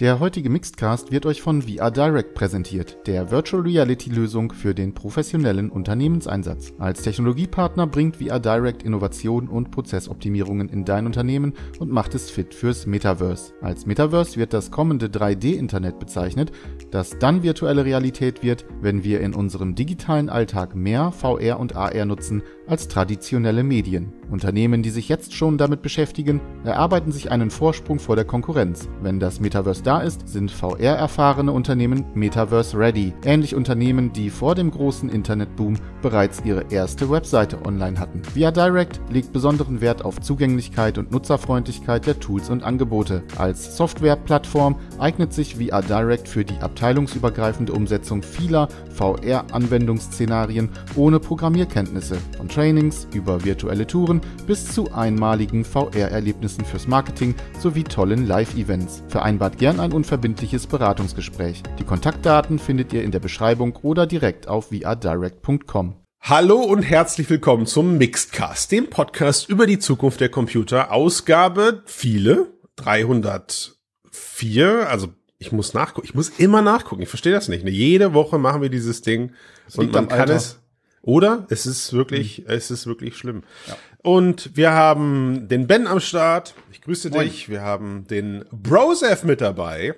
Der heutige Mixedcast wird euch von VR Direct präsentiert, der Virtual Reality Lösung für den professionellen Unternehmenseinsatz. Als Technologiepartner bringt VR Direct Innovation und Prozessoptimierungen in dein Unternehmen und macht es fit fürs Metaverse. Als Metaverse wird das kommende 3D-Internet bezeichnet, das dann virtuelle Realität wird, wenn wir in unserem digitalen Alltag mehr VR und AR nutzen als traditionelle Medien. Unternehmen, die sich jetzt schon damit beschäftigen, erarbeiten sich einen Vorsprung vor der Konkurrenz. Wenn das Metaverse da ist, sind VR-erfahrene Unternehmen Metaverse-ready, ähnlich Unternehmen, die vor dem großen Internetboom bereits ihre erste Webseite online hatten. Via Direct legt besonderen Wert auf Zugänglichkeit und Nutzerfreundlichkeit der Tools und Angebote. Als Softwareplattform eignet sich VR Direct für die abteilungsübergreifende Umsetzung vieler VR-Anwendungsszenarien ohne Programmierkenntnisse und Trainings über virtuelle Touren bis zu einmaligen VR-Erlebnissen fürs Marketing sowie tollen Live-Events. Vereinbart gern ein unverbindliches Beratungsgespräch. Die Kontaktdaten findet ihr in der Beschreibung oder direkt auf viadirect.com. Hallo und herzlich willkommen zum Mixedcast, dem Podcast über die Zukunft der Computer. Ausgabe viele 304, also ich muss nachgucken. Ich muss immer nachgucken. Ich verstehe das nicht. Ne? Jede Woche machen wir dieses Ding das und man kann Alter. es oder? Es ist mhm. wirklich, mhm. es ist wirklich schlimm. Ja. Und wir haben den Ben am Start. Ich grüße Moin. dich. Wir haben den Brosef mit dabei.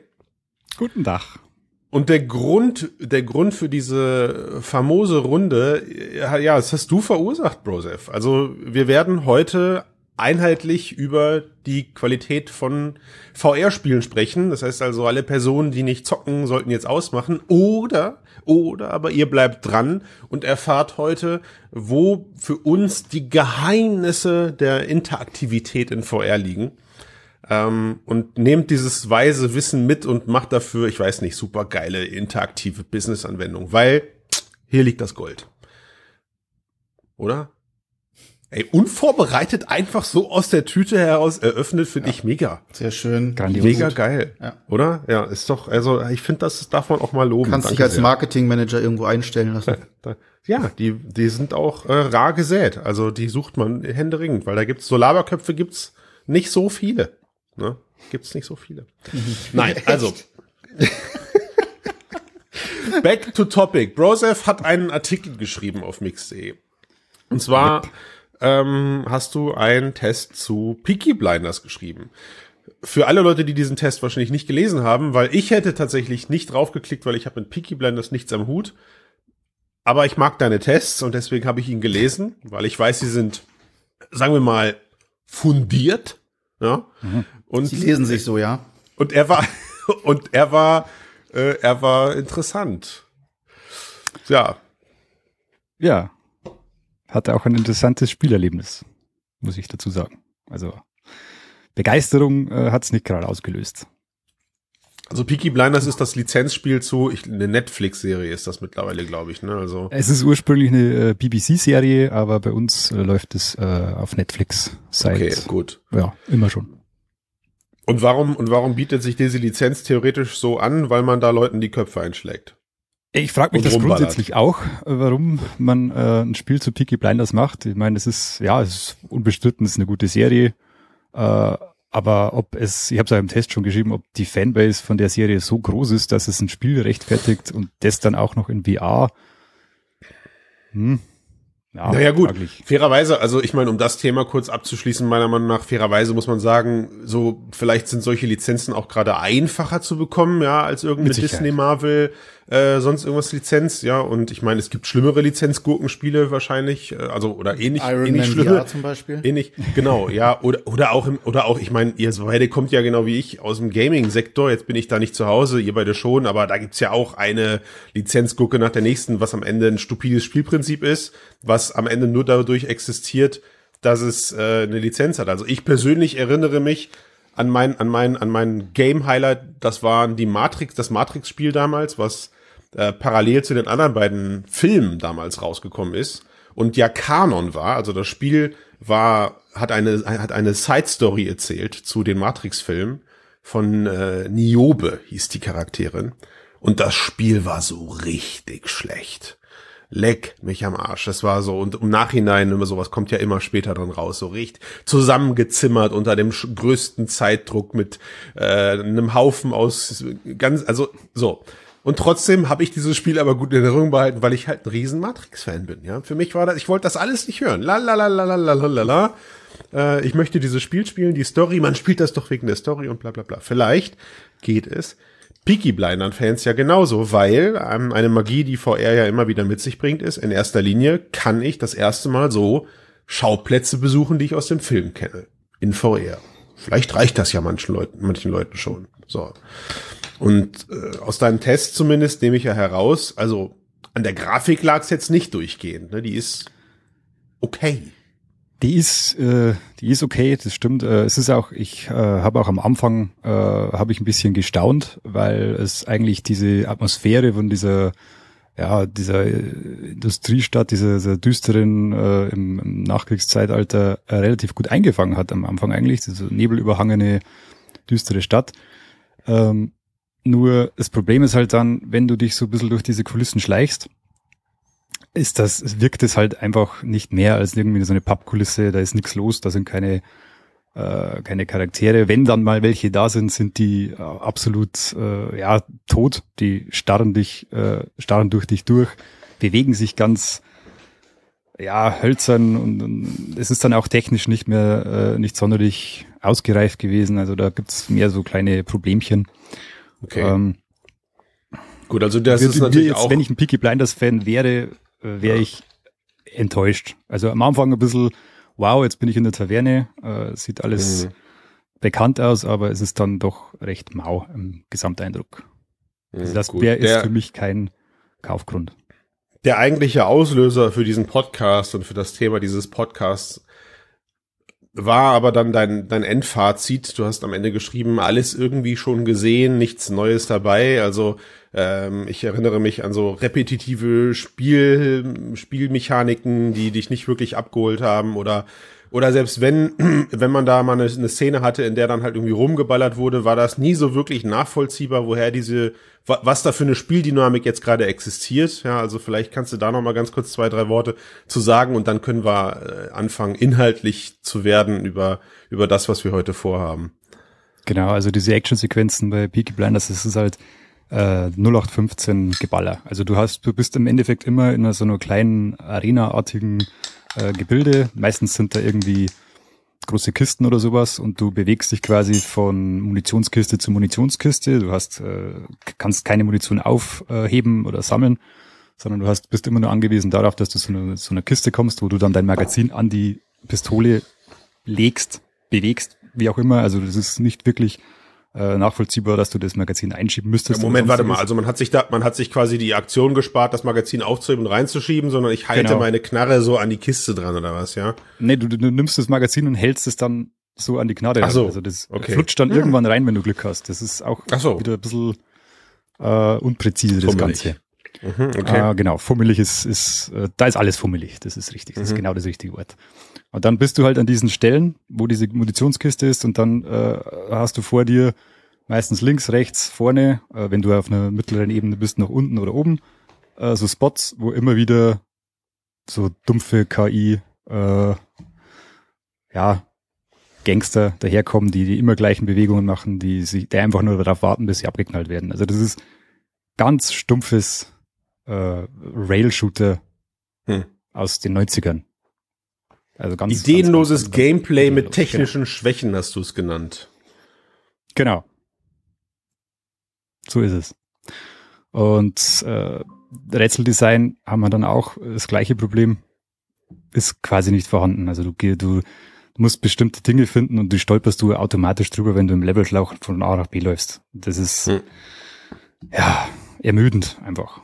Guten Tag. Und der Grund, der Grund für diese famose Runde, ja, das hast du verursacht, Brosef. Also wir werden heute einheitlich über die Qualität von VR-Spielen sprechen. Das heißt also, alle Personen, die nicht zocken, sollten jetzt ausmachen. Oder, oder, aber ihr bleibt dran und erfahrt heute, wo für uns die Geheimnisse der Interaktivität in VR liegen. Ähm, und nehmt dieses weise Wissen mit und macht dafür, ich weiß nicht, super geile interaktive Business-Anwendung, weil hier liegt das Gold. Oder? Ey, unvorbereitet einfach so aus der Tüte heraus eröffnet, finde ja. ich mega. Sehr schön. Grandios. Mega geil. Ja. Oder? Ja, ist doch, also ich finde, das darf man auch mal loben. Kannst Danke dich als Marketingmanager irgendwo einstellen lassen. Ja, die, die sind auch äh, rar gesät. Also die sucht man händeringend, weil da gibt's so Laberköpfe gibt's nicht so viele. Ne? Gibt's nicht so viele. Nein, also. Back to topic. Brosef hat einen Artikel geschrieben auf mix.de. Und zwar ähm, hast du einen Test zu Peaky Blinders geschrieben. Für alle Leute, die diesen Test wahrscheinlich nicht gelesen haben, weil ich hätte tatsächlich nicht draufgeklickt, weil ich habe mit Peaky Blinders nichts am Hut. Aber ich mag deine Tests und deswegen habe ich ihn gelesen, weil ich weiß, sie sind, sagen wir mal, fundiert. Ja? Mhm. Und sie lesen sich so, ja. Und er war und er war äh, er war interessant. Ja. Ja, hatte auch ein interessantes Spielerlebnis, muss ich dazu sagen. Also Begeisterung äh, hat es nicht gerade ausgelöst. Also Peaky Blinders ist das Lizenzspiel zu, ich, eine Netflix-Serie ist das mittlerweile, glaube ich. Ne? Also es ist ursprünglich eine äh, BBC-Serie, aber bei uns äh, läuft es äh, auf Netflix seit. Okay, gut. Ja, immer schon. Und warum und warum bietet sich diese Lizenz theoretisch so an, weil man da Leuten die Köpfe einschlägt? Ich frage mich das grundsätzlich auch, äh, warum man äh, ein Spiel zu Peaky Blinders macht. Ich meine, es ist, ja, es ist unbestritten, es ist eine gute Serie. Äh, aber ob es, ich habe es auch im Test schon geschrieben, ob die Fanbase von der Serie so groß ist, dass es ein Spiel rechtfertigt und das dann auch noch in VR. Hm. Ja, naja gut, fraglich. fairerweise, also ich meine, um das Thema kurz abzuschließen, meiner Meinung nach, fairerweise muss man sagen, so vielleicht sind solche Lizenzen auch gerade einfacher zu bekommen, ja, als irgendeine Disney Marvel äh, sonst irgendwas Lizenz, ja. Und ich meine, es gibt schlimmere Lizenzgurkenspiele wahrscheinlich, äh, also oder ähnlich, Iron ähnlich Man schlimme. VR zum Beispiel. Ähnlich, genau, ja. Oder, oder auch, im, oder auch, ich meine, ihr beide kommt ja genau wie ich aus dem Gaming-Sektor. Jetzt bin ich da nicht zu Hause, ihr beide schon, aber da gibt's ja auch eine Lizenzgurke nach der nächsten, was am Ende ein stupides Spielprinzip ist, was am Ende nur dadurch existiert, dass es äh, eine Lizenz hat. Also ich persönlich erinnere mich, an mein, an mein, an mein Game Highlight, das waren die Matrix, das Matrix-Spiel damals, was äh, parallel zu den anderen beiden Filmen damals rausgekommen ist und ja Kanon war. Also das Spiel war, hat eine, hat eine Side-Story erzählt zu den Matrix-Filmen von äh, Niobe, hieß die Charakterin. Und das Spiel war so richtig schlecht. Leck mich am Arsch. Das war so, und im Nachhinein immer sowas kommt ja immer später dann raus, so richtig zusammengezimmert unter dem größten Zeitdruck mit äh, einem Haufen aus äh, ganz, also so. Und trotzdem habe ich dieses Spiel aber gut in Erinnerung behalten, weil ich halt ein riesen Matrix-Fan bin. Ja, für mich war das, ich wollte das alles nicht hören. La la la la la la la la. Äh, ich möchte dieses Spiel spielen, die Story. Man spielt das doch wegen der Story und bla bla bla. Vielleicht geht es Peaky Blindern-Fans ja genauso, weil ähm, eine Magie, die VR ja immer wieder mit sich bringt, ist in erster Linie kann ich das erste Mal so Schauplätze besuchen, die ich aus dem Film kenne in VR. Vielleicht reicht das ja manchen Leuten, manchen Leuten schon. So. Und äh, aus deinem Test zumindest nehme ich ja heraus, also an der Grafik lag es jetzt nicht durchgehend. Ne? Die ist okay. Die ist, äh, die ist okay, das stimmt. Äh, es ist auch, ich äh, habe auch am Anfang äh, habe ich ein bisschen gestaunt, weil es eigentlich diese Atmosphäre von dieser ja, dieser Industriestadt, dieser, dieser düsteren äh, im, Nachkriegszeitalter äh, relativ gut eingefangen hat am Anfang eigentlich, diese nebelüberhangene, düstere Stadt. Ähm, nur das Problem ist halt dann, wenn du dich so ein bisschen durch diese Kulissen schleichst, ist das, wirkt es halt einfach nicht mehr als irgendwie so eine Pappkulisse, da ist nichts los, da sind keine, äh, keine Charaktere. Wenn dann mal welche da sind, sind die äh, absolut äh, ja, tot, die starren dich, äh, starren durch dich durch, bewegen sich ganz ja, hölzern und, und es ist dann auch technisch nicht mehr äh, nicht sonderlich ausgereift gewesen. Also da gibt's mehr so kleine Problemchen. Okay. Ähm, Gut, also das ist natürlich jetzt, auch. Wenn ich ein Peaky Blinders Fan wäre, äh, wäre ja. ich enttäuscht. Also am Anfang ein bisschen, wow, jetzt bin ich in der Taverne, äh, sieht alles mhm. bekannt aus, aber es ist dann doch recht mau im Gesamteindruck. Mhm, also das wäre ist für mich kein Kaufgrund. Der eigentliche Auslöser für diesen Podcast und für das Thema dieses Podcasts war aber dann dein, dein Endfazit. Du hast am Ende geschrieben, alles irgendwie schon gesehen, nichts Neues dabei. Also ähm, ich erinnere mich an so repetitive Spiel, Spielmechaniken, die dich nicht wirklich abgeholt haben oder oder selbst wenn, wenn man da mal eine, eine, Szene hatte, in der dann halt irgendwie rumgeballert wurde, war das nie so wirklich nachvollziehbar, woher diese, was da für eine Spieldynamik jetzt gerade existiert. Ja, also vielleicht kannst du da noch mal ganz kurz zwei, drei Worte zu sagen und dann können wir äh, anfangen, inhaltlich zu werden über, über das, was wir heute vorhaben. Genau, also diese Actionsequenzen bei Peaky Blinders, das ist halt, äh, 0815 Geballer. Also du hast, du bist im Endeffekt immer in so einer kleinen Arena-artigen äh, Gebilde. Meistens sind da irgendwie große Kisten oder sowas und du bewegst dich quasi von Munitionskiste zu Munitionskiste. Du hast, äh, kannst keine Munition aufheben äh, oder sammeln, sondern du hast, bist immer nur angewiesen darauf, dass du zu einer, zu einer Kiste kommst, wo du dann dein Magazin an die Pistole legst, bewegst, wie auch immer. Also das ist nicht wirklich äh, nachvollziehbar, dass du das Magazin einschieben müsstest. Ja, Moment, warte mal. Also man hat sich da, man hat sich quasi die Aktion gespart, das Magazin aufzuheben und reinzuschieben, sondern ich halte genau. meine Knarre so an die Kiste dran oder was, ja? Nee, du, du nimmst das Magazin und hältst es dann so an die Knarre. Ach so, also das okay. flutscht dann hm. irgendwann rein, wenn du Glück hast. Das ist auch so. wieder ein bisschen äh, unpräzise, das Ganze. Mhm, okay. äh, genau, fummelig ist, ist äh, da ist alles fummelig, das ist richtig, das mhm. ist genau das richtige Wort. Und dann bist du halt an diesen Stellen, wo diese Munitionskiste ist und dann äh, hast du vor dir meistens links, rechts, vorne, äh, wenn du auf einer mittleren Ebene bist, nach unten oder oben, äh, so Spots, wo immer wieder so dumpfe KI, äh, ja, Gangster daherkommen, die die immer gleichen Bewegungen machen, die sich, die einfach nur darauf warten, bis sie abgeknallt werden. Also das ist ganz stumpfes äh, Rail-Shooter hm. aus den 90ern. Also ganz, Ideenloses ganz, ganz, Gameplay mit genau. technischen genau. Schwächen hast du es genannt. Genau. So ist es. Und äh, Rätseldesign haben wir dann auch das gleiche Problem. Ist quasi nicht vorhanden. Also du, du musst bestimmte Dinge finden und du stolperst du automatisch drüber, wenn du im Levelschlauch von A nach B läufst. Das ist hm. ja ermüdend einfach.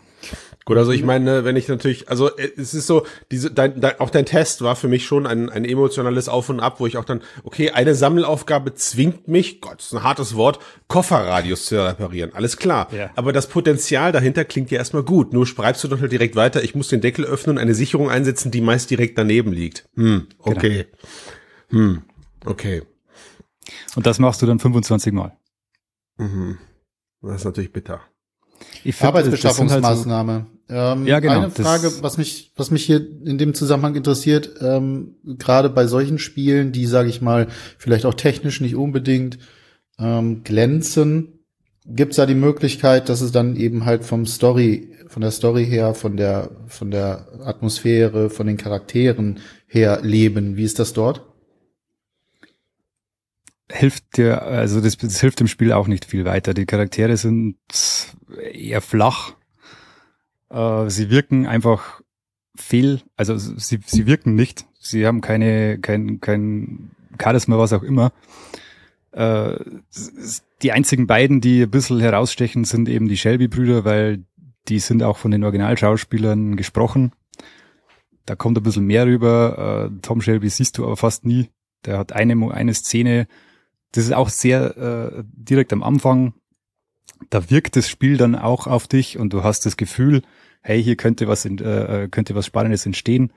Gut, also ich mhm. meine, wenn ich natürlich, also äh, es ist so, diese, dein, dein, auch dein Test war für mich schon ein, ein emotionales Auf und Ab, wo ich auch dann, okay, eine Sammelaufgabe zwingt mich, Gott, ist ein hartes Wort, Kofferradius zu reparieren, alles klar. Ja. Aber das Potenzial dahinter klingt ja erstmal gut, nur schreibst du doch halt direkt weiter, ich muss den Deckel öffnen und eine Sicherung einsetzen, die meist direkt daneben liegt. Hm, genau. okay. Genau. Hm, okay. Und das machst du dann 25 Mal. Mhm. Das ist natürlich bitter. Find, Arbeitsbeschaffungsmaßnahme. Halt so, ähm, ja, genau. Eine Frage, was mich, was mich hier in dem Zusammenhang interessiert, ähm, gerade bei solchen Spielen, die, sage ich mal, vielleicht auch technisch nicht unbedingt ähm, glänzen, gibt's da die Möglichkeit, dass es dann eben halt vom Story, von der Story her, von der, von der Atmosphäre, von den Charakteren her leben? Wie ist das dort? Hilft dir, also das, das hilft dem Spiel auch nicht viel weiter. Die Charaktere sind eher flach. Äh, sie wirken einfach fehl, also sie, sie wirken nicht. Sie haben keine, kein, kein Charisma, was auch immer. Äh, die einzigen beiden, die ein bisschen herausstechen, sind eben die Shelby-Brüder, weil die sind auch von den Originalschauspielern gesprochen. Da kommt ein bisschen mehr rüber. Äh, Tom Shelby siehst du aber fast nie. Der hat eine, eine Szene, das ist auch sehr äh, direkt am Anfang, da wirkt das Spiel dann auch auf dich und du hast das Gefühl, hey, hier könnte was, äh, äh, könnte was Spannendes entstehen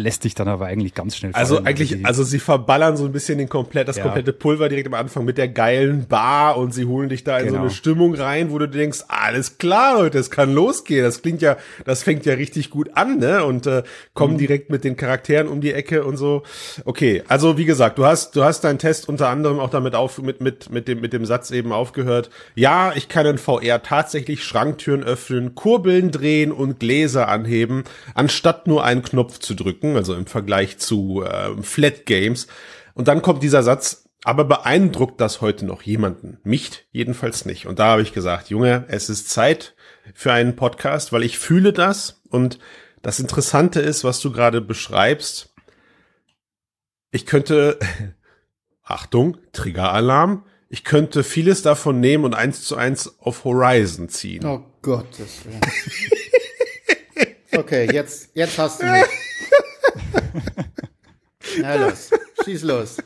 lässt sich dann aber eigentlich ganz schnell. Also fallen, also eigentlich, also sie verballern so ein bisschen den komplett, das ja. komplette Pulver direkt am Anfang mit der geilen Bar und sie holen dich da in genau. so eine Stimmung rein, wo du denkst, alles klar, Leute, es kann losgehen. Das klingt ja, das fängt ja richtig gut an, ne? Und äh, kommen mhm. direkt mit den Charakteren um die Ecke und so. Okay, also wie gesagt, du hast, du hast deinen Test unter anderem auch damit auf, mit, mit, mit dem, mit dem Satz eben aufgehört. Ja, ich kann in VR tatsächlich Schranktüren öffnen, Kurbeln drehen und Gläser anheben, anstatt nur einen Knopf zu drücken angucken, also im Vergleich zu äh, Flat Games. Und dann kommt dieser Satz, aber beeindruckt das heute noch jemanden? Mich jedenfalls nicht. Und da habe ich gesagt, Junge, es ist Zeit für einen Podcast, weil ich fühle das. Und das Interessante ist, was du gerade beschreibst. Ich könnte, Achtung, Triggeralarm. Ich könnte vieles davon nehmen und eins zu eins auf Horizon ziehen. Oh Gottes Willen. okay, jetzt, jetzt hast du mich. Na los, schieß los.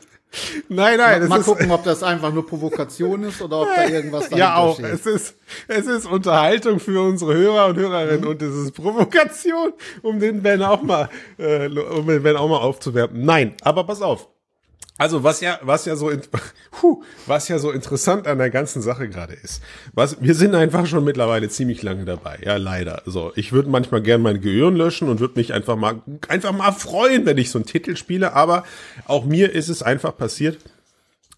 Nein, nein. Mal, mal gucken, ob das einfach nur Provokation ist oder ob da irgendwas dahinter Ja, auch. Steht. Es ist, es ist Unterhaltung für unsere Hörer und Hörerinnen mhm. und es ist Provokation, um den Ben auch mal, äh, um den Ben auch mal aufzuwerten. Nein, aber pass auf. Also was ja, was ja so, puh, was ja so interessant an der ganzen Sache gerade ist. Was, wir sind einfach schon mittlerweile ziemlich lange dabei. Ja, leider. So, ich würde manchmal gern mein Gehirn löschen und würde mich einfach mal, einfach mal freuen, wenn ich so einen Titel spiele. Aber auch mir ist es einfach passiert.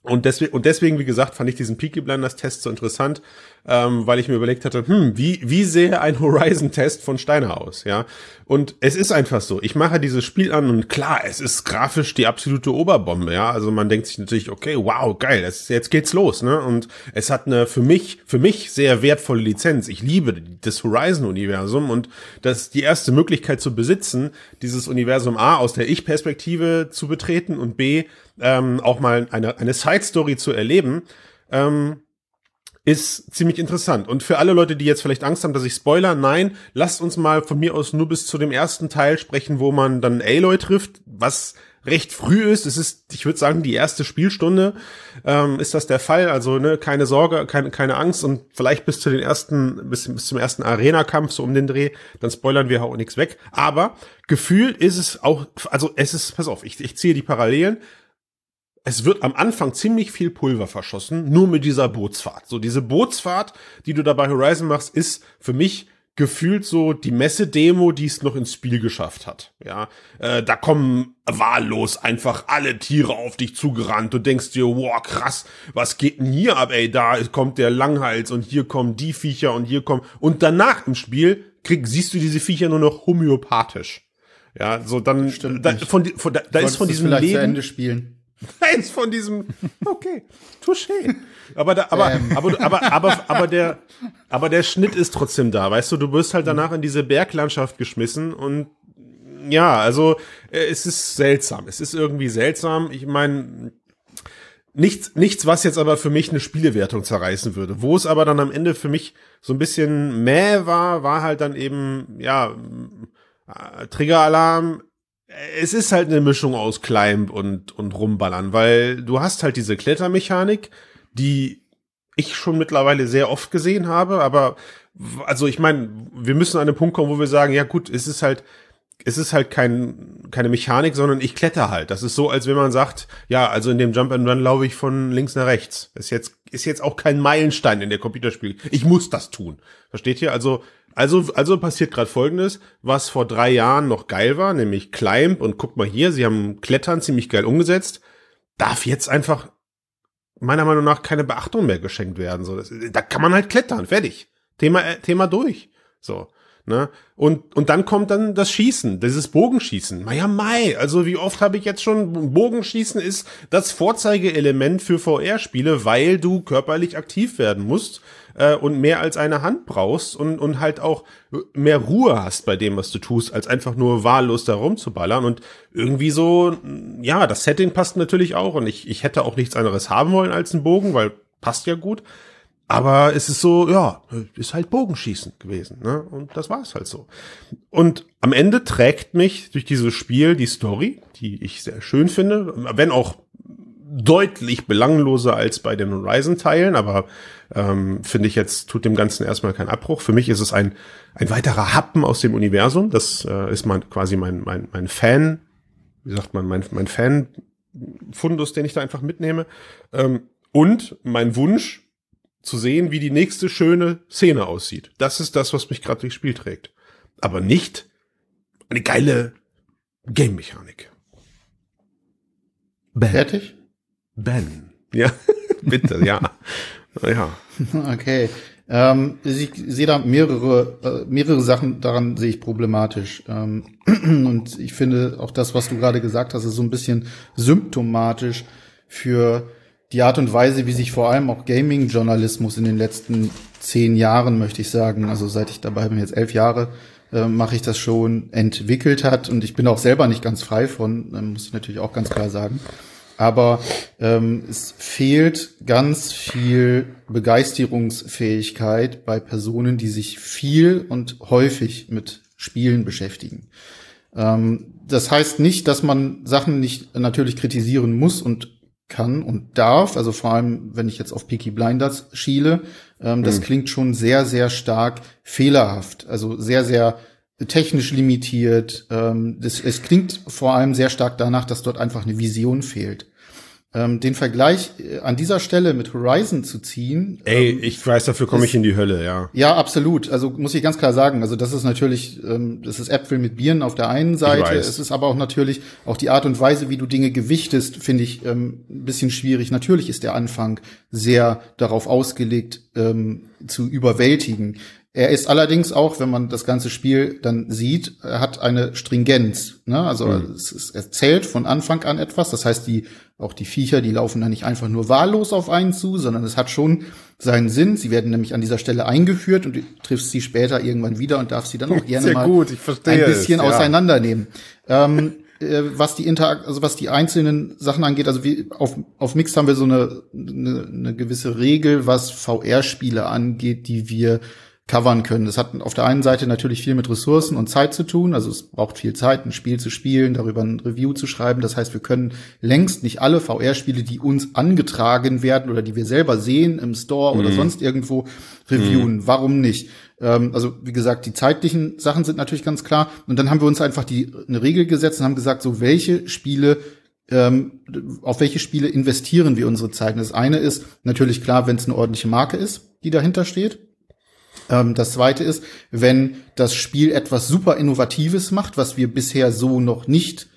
Und deswegen, und deswegen, wie gesagt, fand ich diesen Peaky Blinders Test so interessant, ähm, weil ich mir überlegt hatte, hm, wie, wie sehe ein Horizon-Test von Steiner aus, ja? Und es ist einfach so, ich mache dieses Spiel an und klar, es ist grafisch die absolute Oberbombe, ja? Also man denkt sich natürlich, okay, wow, geil, das, jetzt geht's los, ne? Und es hat eine für mich, für mich sehr wertvolle Lizenz. Ich liebe das Horizon-Universum und das die erste Möglichkeit zu besitzen, dieses Universum A aus der Ich-Perspektive zu betreten und B ähm, auch mal eine, eine Side-Story zu erleben. Ähm, ist ziemlich interessant. Und für alle Leute, die jetzt vielleicht Angst haben, dass ich spoiler, nein, lasst uns mal von mir aus nur bis zu dem ersten Teil sprechen, wo man dann Aloy trifft, was recht früh ist. Es ist, ich würde sagen, die erste Spielstunde ähm, ist das der Fall. Also ne, keine Sorge, keine, keine Angst und vielleicht bis zu den ersten, bis, bis zum ersten Arena-Kampf so um den Dreh, dann spoilern wir auch nichts weg. Aber gefühlt ist es auch, also es ist, pass auf, ich, ich ziehe die Parallelen es wird am Anfang ziemlich viel Pulver verschossen, nur mit dieser Bootsfahrt. So, diese Bootsfahrt, die du da bei Horizon machst, ist für mich gefühlt so die Messe-Demo, die es noch ins Spiel geschafft hat. Ja, äh, da kommen wahllos einfach alle Tiere auf dich zugerannt. Du denkst dir, wow, krass, was geht denn hier ab, ey? Da kommt der Langhals und hier kommen die Viecher und hier kommen. Und danach im Spiel krieg, siehst du diese Viecher nur noch homöopathisch. Ja, so dann, da, von, von, da, da ist von diesem Leben. Eins von diesem, okay, touché. Aber, da, aber, ähm. aber, aber, aber, aber, der, aber der Schnitt ist trotzdem da, weißt du, du wirst halt danach in diese Berglandschaft geschmissen und ja, also äh, es ist seltsam. Es ist irgendwie seltsam. Ich meine, nichts, nichts, was jetzt aber für mich eine Spielewertung zerreißen würde. Wo es aber dann am Ende für mich so ein bisschen mäh war, war halt dann eben, ja, äh, Triggeralarm, es ist halt eine Mischung aus Climb und, und Rumballern, weil du hast halt diese Klettermechanik, die ich schon mittlerweile sehr oft gesehen habe, aber also ich meine, wir müssen an einen Punkt kommen, wo wir sagen, ja gut, es ist halt, es ist halt kein, keine Mechanik, sondern ich kletter halt. Das ist so, als wenn man sagt, ja, also in dem Jump and Run laufe ich von links nach rechts. Ist jetzt, ist jetzt auch kein Meilenstein in der Computerspiel. Ich muss das tun. Versteht ihr? Also also, also passiert gerade Folgendes, was vor drei Jahren noch geil war, nämlich Climb und guck mal hier, sie haben Klettern ziemlich geil umgesetzt, darf jetzt einfach meiner Meinung nach keine Beachtung mehr geschenkt werden. So, das, da kann man halt klettern, fertig. Thema, äh, Thema durch. So. Ne? Und, und dann kommt dann das Schießen, dieses Bogenschießen. Naja, Mai, also wie oft habe ich jetzt schon, Bogenschießen ist das Vorzeigeelement für VR-Spiele, weil du körperlich aktiv werden musst äh, und mehr als eine Hand brauchst und, und halt auch mehr Ruhe hast bei dem, was du tust, als einfach nur wahllos da rumzuballern. Und irgendwie so, ja, das Setting passt natürlich auch und ich, ich hätte auch nichts anderes haben wollen als einen Bogen, weil passt ja gut. Aber es ist so, ja, ist halt Bogenschießen gewesen. Ne? Und das war es halt so. Und am Ende trägt mich durch dieses Spiel die Story, die ich sehr schön finde, wenn auch deutlich belangloser als bei den Horizon-Teilen, aber ähm, finde ich jetzt, tut dem Ganzen erstmal keinen Abbruch. Für mich ist es ein, ein weiterer Happen aus dem Universum. Das äh, ist mein, quasi mein, mein, mein Fan, wie sagt man, mein, mein Fan-Fundus, den ich da einfach mitnehme. Ähm, und mein Wunsch, zu sehen, wie die nächste schöne Szene aussieht. Das ist das, was mich gerade durchs Spiel trägt. Aber nicht eine geile Game-Mechanik. Ben. Fertig? Ben. Ja, bitte, ja. ja. Okay. Ähm, ich sehe da mehrere, äh, mehrere Sachen, daran sehe ich problematisch. Ähm, und ich finde auch das, was du gerade gesagt hast, ist so ein bisschen symptomatisch für die Art und Weise, wie sich vor allem auch Gaming-Journalismus in den letzten zehn Jahren, möchte ich sagen, also seit ich dabei bin, jetzt elf Jahre, äh, mache ich das schon, entwickelt hat. Und ich bin auch selber nicht ganz frei von, äh, muss ich natürlich auch ganz klar sagen. Aber ähm, es fehlt ganz viel Begeisterungsfähigkeit bei Personen, die sich viel und häufig mit Spielen beschäftigen. Ähm, das heißt nicht, dass man Sachen nicht natürlich kritisieren muss und kann und darf, also vor allem, wenn ich jetzt auf Peaky Blinders schiele, ähm, das mhm. klingt schon sehr, sehr stark fehlerhaft, also sehr, sehr technisch limitiert. Ähm, das, es klingt vor allem sehr stark danach, dass dort einfach eine Vision fehlt ähm, den Vergleich äh, an dieser Stelle mit Horizon zu ziehen. Ey, ähm, ich weiß, dafür komme ich in die Hölle, ja. Ja, absolut. Also muss ich ganz klar sagen. Also das ist natürlich, ähm, das ist Äpfel mit Bieren auf der einen Seite. Es ist aber auch natürlich auch die Art und Weise, wie du Dinge gewichtest, finde ich ähm, ein bisschen schwierig. Natürlich ist der Anfang sehr darauf ausgelegt, ähm, zu überwältigen. Er ist allerdings auch, wenn man das ganze Spiel dann sieht, er hat eine Stringenz. Ne? Also mhm. es, es erzählt von Anfang an etwas. Das heißt, die auch die Viecher, die laufen da nicht einfach nur wahllos auf einen zu, sondern es hat schon seinen Sinn. Sie werden nämlich an dieser Stelle eingeführt und du triffst sie später irgendwann wieder und darfst sie dann auch gerne mal gut, ein bisschen es, ja. auseinandernehmen. Ähm, äh, was die Inter also was die einzelnen Sachen angeht, also wie auf, auf Mix haben wir so eine, eine, eine gewisse Regel, was VR-Spiele angeht, die wir covern können. Das hat auf der einen Seite natürlich viel mit Ressourcen und Zeit zu tun. Also es braucht viel Zeit, ein Spiel zu spielen, darüber ein Review zu schreiben. Das heißt, wir können längst nicht alle VR-Spiele, die uns angetragen werden oder die wir selber sehen im Store mhm. oder sonst irgendwo reviewen. Mhm. Warum nicht? Ähm, also wie gesagt, die zeitlichen Sachen sind natürlich ganz klar. Und dann haben wir uns einfach die, eine Regel gesetzt und haben gesagt, so welche Spiele ähm, auf welche Spiele investieren wir unsere Zeit? das eine ist natürlich klar, wenn es eine ordentliche Marke ist, die dahinter steht. Ähm, das zweite ist, wenn das Spiel etwas super Innovatives macht, was wir bisher so noch nicht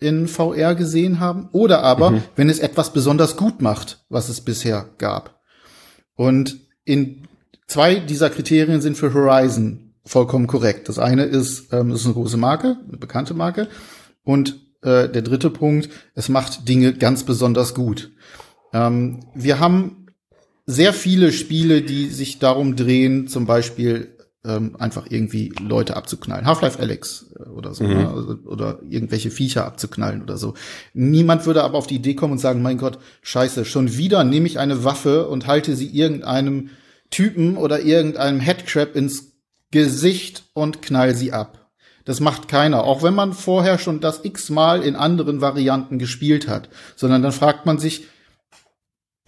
in VR gesehen haben, oder aber mhm. wenn es etwas besonders gut macht, was es bisher gab. Und in zwei dieser Kriterien sind für Horizon vollkommen korrekt. Das eine ist, ähm, es ist eine große Marke, eine bekannte Marke. Und äh, der dritte Punkt, es macht Dinge ganz besonders gut. Ähm, wir haben sehr viele Spiele, die sich darum drehen, zum Beispiel ähm, einfach irgendwie Leute abzuknallen. Half-Life Alex äh, oder so, ne? mhm. oder, also, oder irgendwelche Viecher abzuknallen oder so. Niemand würde aber auf die Idee kommen und sagen, mein Gott, scheiße, schon wieder nehme ich eine Waffe und halte sie irgendeinem Typen oder irgendeinem Headcrab ins Gesicht und knall sie ab. Das macht keiner, auch wenn man vorher schon das x-mal in anderen Varianten gespielt hat, sondern dann fragt man sich,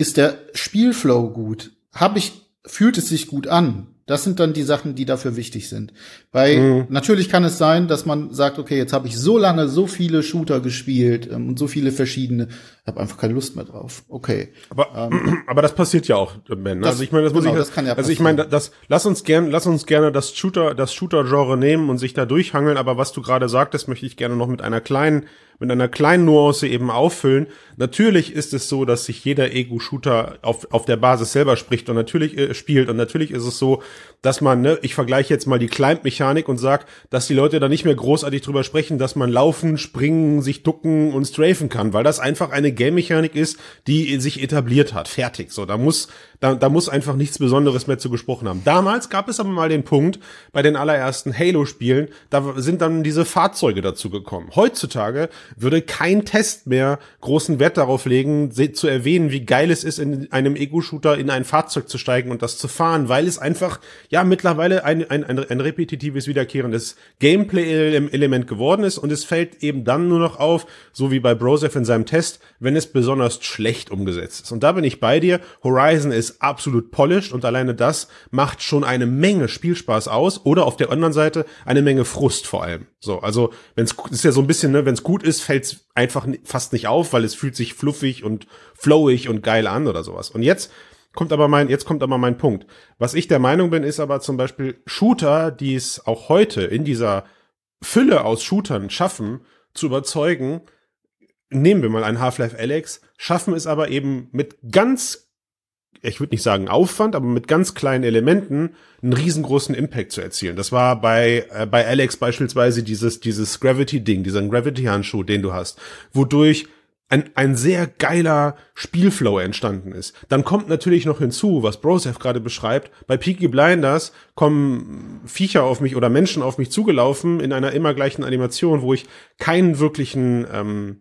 ist der Spielflow gut? Hab ich, fühlt es sich gut an? Das sind dann die Sachen, die dafür wichtig sind. Weil mhm. natürlich kann es sein, dass man sagt, okay, jetzt habe ich so lange so viele Shooter gespielt ähm, und so viele verschiedene ich habe einfach keine Lust mehr drauf. Okay. Aber, ähm, aber das passiert ja auch, Ben. Ne? Also das, also ich meine, das muss genau, ich, das, das kann ja also ich meine, das lass uns gerne, lass uns gerne das Shooter, das Shooter-Genre nehmen und sich da durchhangeln. Aber was du gerade sagtest, möchte ich gerne noch mit einer kleinen, mit einer kleinen Nuance eben auffüllen. Natürlich ist es so, dass sich jeder Ego-Shooter auf auf der Basis selber spricht und natürlich äh, spielt und natürlich ist es so, dass man, ne, ich vergleiche jetzt mal die Climb-Mechanik und sag, dass die Leute da nicht mehr großartig drüber sprechen, dass man laufen, springen, sich ducken und strafen kann, weil das einfach eine eine Game-Mechanik ist, die sich etabliert hat. Fertig. So, da muss, da, da muss einfach nichts Besonderes mehr zu gesprochen haben. Damals gab es aber mal den Punkt, bei den allerersten Halo-Spielen, da sind dann diese Fahrzeuge dazu gekommen. Heutzutage würde kein Test mehr großen Wert darauf legen, zu erwähnen, wie geil es ist, in einem Ego-Shooter in ein Fahrzeug zu steigen und das zu fahren, weil es einfach, ja, mittlerweile ein, ein, ein, ein repetitives, wiederkehrendes Gameplay-Element geworden ist und es fällt eben dann nur noch auf, so wie bei Broseph in seinem Test, wenn es besonders schlecht umgesetzt ist. Und da bin ich bei dir. Horizon ist absolut polished und alleine das macht schon eine Menge Spielspaß aus oder auf der anderen Seite eine Menge Frust vor allem. So, also wenn es ist ja so ein bisschen, ne, wenn es gut ist, fällt es einfach fast nicht auf, weil es fühlt sich fluffig und flowig und geil an oder sowas. Und jetzt kommt aber mein, jetzt kommt aber mein Punkt. Was ich der Meinung bin, ist aber zum Beispiel Shooter, die es auch heute in dieser Fülle aus Shootern schaffen, zu überzeugen, nehmen wir mal ein Half-Life Alex, schaffen es aber eben mit ganz, ich würde nicht sagen Aufwand, aber mit ganz kleinen Elementen einen riesengroßen Impact zu erzielen. Das war bei, äh, bei Alex beispielsweise dieses, dieses Gravity-Ding, diesen Gravity-Handschuh, den du hast, wodurch ein, ein sehr geiler Spielflow entstanden ist. Dann kommt natürlich noch hinzu, was Brosef gerade beschreibt, bei Peaky Blinders kommen Viecher auf mich oder Menschen auf mich zugelaufen in einer immer gleichen Animation, wo ich keinen wirklichen ähm,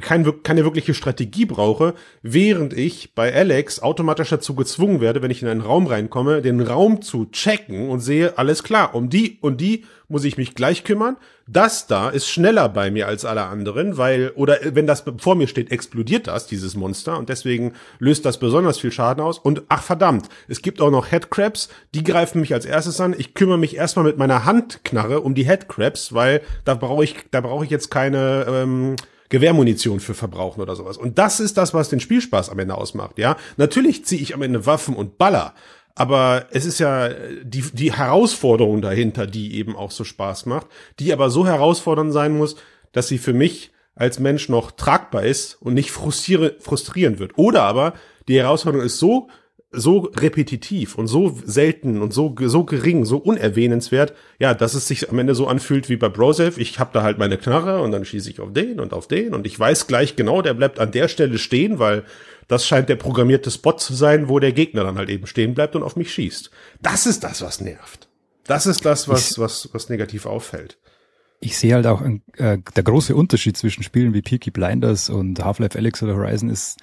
kein, keine wirkliche Strategie brauche, während ich bei Alex automatisch dazu gezwungen werde, wenn ich in einen Raum reinkomme, den Raum zu checken und sehe, alles klar, um die und die muss ich mich gleich kümmern. Das da ist schneller bei mir als alle anderen, weil, oder äh, wenn das vor mir steht, explodiert das, dieses Monster, und deswegen löst das besonders viel Schaden aus. Und ach verdammt, es gibt auch noch Headcrabs, die greifen mich als erstes an. Ich kümmere mich erstmal mit meiner Handknarre um die Headcrabs, weil da brauche ich, da brauche ich jetzt keine ähm, Gewehrmunition für verbrauchen oder sowas. Und das ist das, was den Spielspaß am Ende ausmacht, ja. Natürlich ziehe ich am Ende Waffen und Baller, aber es ist ja äh, die, die Herausforderung dahinter, die eben auch so Spaß macht, die aber so herausfordernd sein muss, dass sie für mich als Mensch noch tragbar ist und nicht frustriere, frustrieren wird. Oder aber die Herausforderung ist so so repetitiv und so selten und so, so gering, so unerwähnenswert, ja, dass es sich am Ende so anfühlt wie bei Broself. Ich habe da halt meine Knarre und dann schieße ich auf den und auf den und ich weiß gleich genau, der bleibt an der Stelle stehen, weil das scheint der programmierte Spot zu sein, wo der Gegner dann halt eben stehen bleibt und auf mich schießt. Das ist das, was nervt. Das ist das, was, was, was negativ auffällt. Ich sehe halt auch äh, der große Unterschied zwischen Spielen wie Peaky Blinders und Half-Life Alyx oder Horizon ist,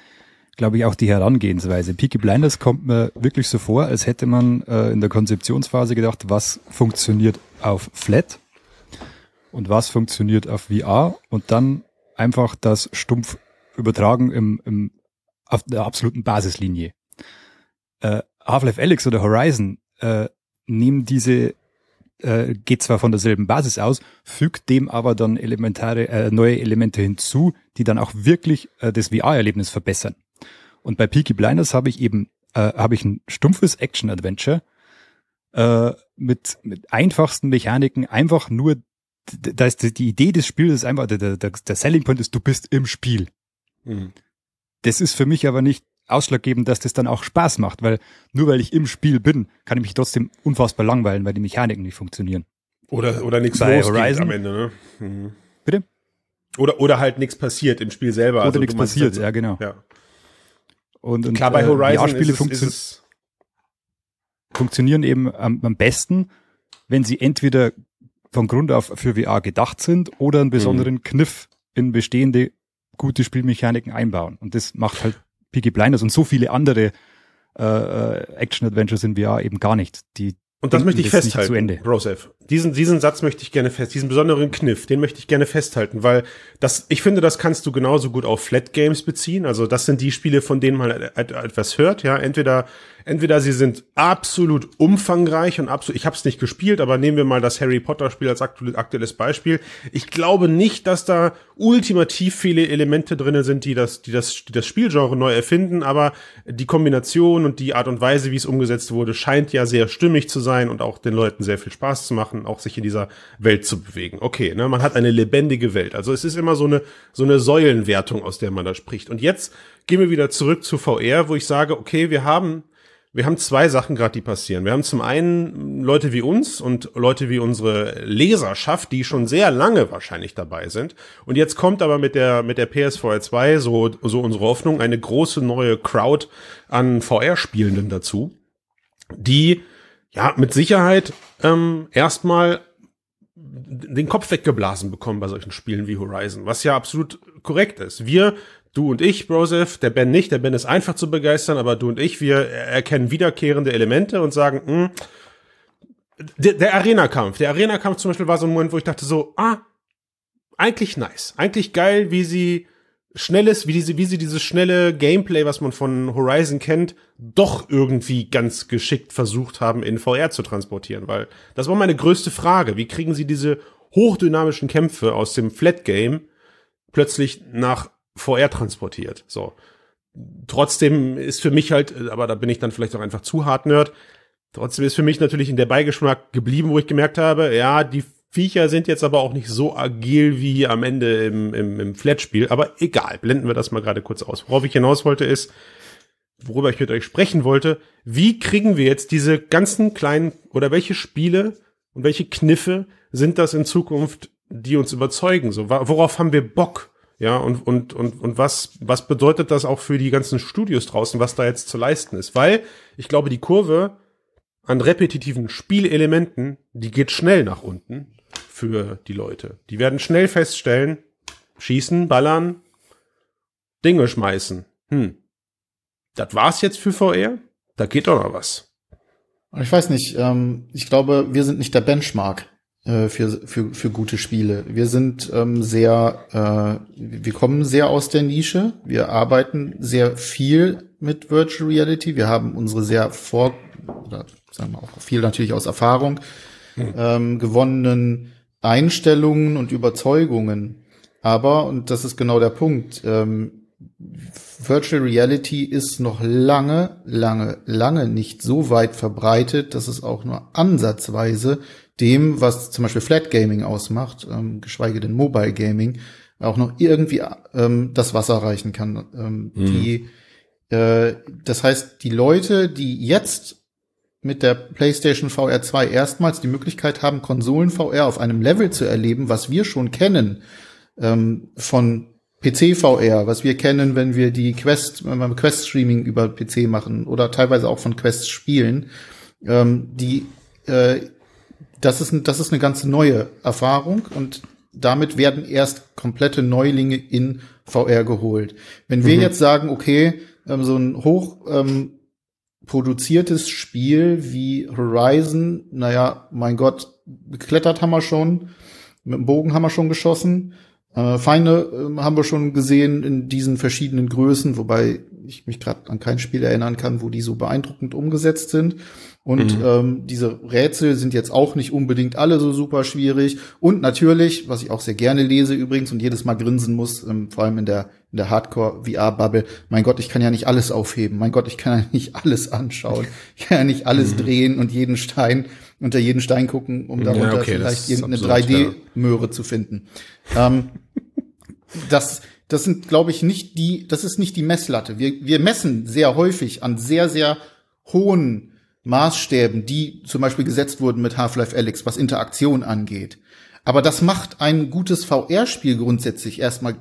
glaube ich, auch die Herangehensweise. Peaky Blinders kommt mir wirklich so vor, als hätte man äh, in der Konzeptionsphase gedacht, was funktioniert auf Flat und was funktioniert auf VR und dann einfach das stumpf übertragen im, im, auf der absoluten Basislinie. Äh, Half-Life Alyx oder Horizon äh, nehmen diese äh, geht zwar von derselben Basis aus, fügt dem aber dann elementare, äh, neue Elemente hinzu, die dann auch wirklich äh, das VR-Erlebnis verbessern. Und bei Peaky Blinders habe ich eben äh, habe ich ein stumpfes Action-Adventure äh, mit, mit einfachsten Mechaniken, einfach nur, da ist die, Idee des Spiels ist einfach, der, der, der Selling Point ist, du bist im Spiel. Mhm. Das ist für mich aber nicht ausschlaggebend, dass das dann auch Spaß macht, weil nur weil ich im Spiel bin, kann ich mich trotzdem unfassbar langweilen, weil die Mechaniken nicht funktionieren. Oder, oder nichts Bei Horizon, am Ende, ne? Mhm. Bitte? Oder, oder halt nichts passiert im Spiel selber. Oder also, nichts passiert, ja, genau. Ja. Und, und Klar, bei äh, Horizon äh, VR-Spiele funktionieren funktionieren eben am, am, besten, wenn sie entweder von Grund auf für VR gedacht sind oder einen besonderen mhm. Kniff in bestehende gute Spielmechaniken einbauen. Und das macht halt Piggy Blinders und so viele andere äh, äh Action-Adventures in VR eben gar nicht. Die, und das möchte ich festhalten. Zu Ende. Brosef. Diesen, diesen Satz möchte ich gerne festhalten, diesen besonderen Kniff, den möchte ich gerne festhalten, weil das, ich finde, das kannst du genauso gut auf Flat Games beziehen. Also das sind die Spiele, von denen man etwas hört, ja. Entweder entweder sie sind absolut umfangreich und absolut, ich habe es nicht gespielt, aber nehmen wir mal das Harry Potter Spiel als aktu aktuelles Beispiel. Ich glaube nicht, dass da ultimativ viele Elemente drinne sind, die das, die das, die das Spielgenre neu erfinden, aber die Kombination und die Art und Weise, wie es umgesetzt wurde, scheint ja sehr stimmig zu sein und auch den Leuten sehr viel Spaß zu machen, auch sich in dieser Welt zu bewegen. Okay, ne, man hat eine lebendige Welt. Also es ist immer so eine, so eine Säulenwertung, aus der man da spricht. Und jetzt gehen wir wieder zurück zu VR, wo ich sage, okay, wir haben wir haben zwei Sachen gerade, die passieren. Wir haben zum einen Leute wie uns und Leute wie unsere Leserschaft, die schon sehr lange wahrscheinlich dabei sind. Und jetzt kommt aber mit der, mit der PSVR 2, so, so unsere Hoffnung, eine große neue Crowd an VR-Spielenden dazu, die ja mit Sicherheit ähm, erstmal den Kopf weggeblasen bekommen bei solchen Spielen wie Horizon, was ja absolut korrekt ist. Wir du und ich, Broseph, der Ben nicht, der Ben ist einfach zu begeistern, aber du und ich, wir erkennen wiederkehrende Elemente und sagen, mh, hm, der, der Arena-Kampf, der Arena-Kampf zum Beispiel war so ein Moment, wo ich dachte so, ah, eigentlich nice, eigentlich geil, wie sie schnelles, wie diese, wie sie dieses schnelle Gameplay, was man von Horizon kennt, doch irgendwie ganz geschickt versucht haben, in VR zu transportieren, weil das war meine größte Frage. Wie kriegen sie diese hochdynamischen Kämpfe aus dem Flat Game plötzlich nach VR transportiert. So. Trotzdem ist für mich halt, aber da bin ich dann vielleicht auch einfach zu hart Nerd. Trotzdem ist für mich natürlich in der Beigeschmack geblieben, wo ich gemerkt habe, ja, die Viecher sind jetzt aber auch nicht so agil wie am Ende im, im, im Flat-Spiel. Aber egal, blenden wir das mal gerade kurz aus. Worauf ich hinaus wollte ist, worüber ich mit euch sprechen wollte, wie kriegen wir jetzt diese ganzen kleinen oder welche Spiele und welche Kniffe sind das in Zukunft, die uns überzeugen? So, worauf haben wir Bock? Ja, und, und, und, und was, was bedeutet das auch für die ganzen Studios draußen, was da jetzt zu leisten ist? Weil ich glaube, die Kurve an repetitiven Spielelementen, die geht schnell nach unten für die Leute. Die werden schnell feststellen, schießen, ballern, Dinge schmeißen. Hm. Das war's jetzt für VR? Da geht doch noch was. Ich weiß nicht, ähm, ich glaube, wir sind nicht der Benchmark. Äh, für, für, für gute Spiele. Wir sind ähm, sehr, äh, wir kommen sehr aus der Nische. Wir arbeiten sehr viel mit Virtual Reality. Wir haben unsere sehr vor, oder sagen wir auch viel natürlich aus Erfahrung, hm. ähm, gewonnenen Einstellungen und Überzeugungen. Aber, und das ist genau der Punkt, ähm, Virtual Reality ist noch lange, lange, lange nicht so weit verbreitet, dass es auch nur ansatzweise dem, was zum Beispiel Flat Gaming ausmacht, ähm, geschweige denn Mobile Gaming, auch noch irgendwie ähm, das Wasser reichen kann. Ähm, mhm. Die, äh, das heißt, die Leute, die jetzt mit der PlayStation VR 2 erstmals die Möglichkeit haben, Konsolen VR auf einem Level zu erleben, was wir schon kennen ähm, von PC VR, was wir kennen, wenn wir die Quest, wenn wir Quest Streaming über PC machen oder teilweise auch von Quest Spielen, ähm, die äh, das ist, das ist eine ganz neue Erfahrung und damit werden erst komplette Neulinge in VR geholt. Wenn wir mhm. jetzt sagen, okay, ähm, so ein hoch ähm, produziertes Spiel wie Horizon, naja, mein Gott, geklettert haben wir schon, mit dem Bogen haben wir schon geschossen, äh, Feinde äh, haben wir schon gesehen in diesen verschiedenen Größen, wobei ich mich gerade an kein Spiel erinnern kann, wo die so beeindruckend umgesetzt sind. Und mhm. ähm, diese Rätsel sind jetzt auch nicht unbedingt alle so super schwierig. Und natürlich, was ich auch sehr gerne lese übrigens und jedes Mal grinsen muss, ähm, vor allem in der, in der Hardcore-VR-Bubble, mein Gott, ich kann ja nicht alles aufheben, mein Gott, ich kann ja nicht alles anschauen, ich kann ja nicht alles mhm. drehen und jeden Stein unter jeden Stein gucken, um darunter ja, okay, vielleicht irgendeine 3D-Möhre ja. zu finden. Ähm, das, das sind, glaube ich, nicht die, das ist nicht die Messlatte. Wir, wir messen sehr häufig an sehr, sehr hohen Maßstäben, die zum Beispiel gesetzt wurden mit Half-Life Alyx, was Interaktion angeht. Aber das macht ein gutes VR-Spiel grundsätzlich erstmal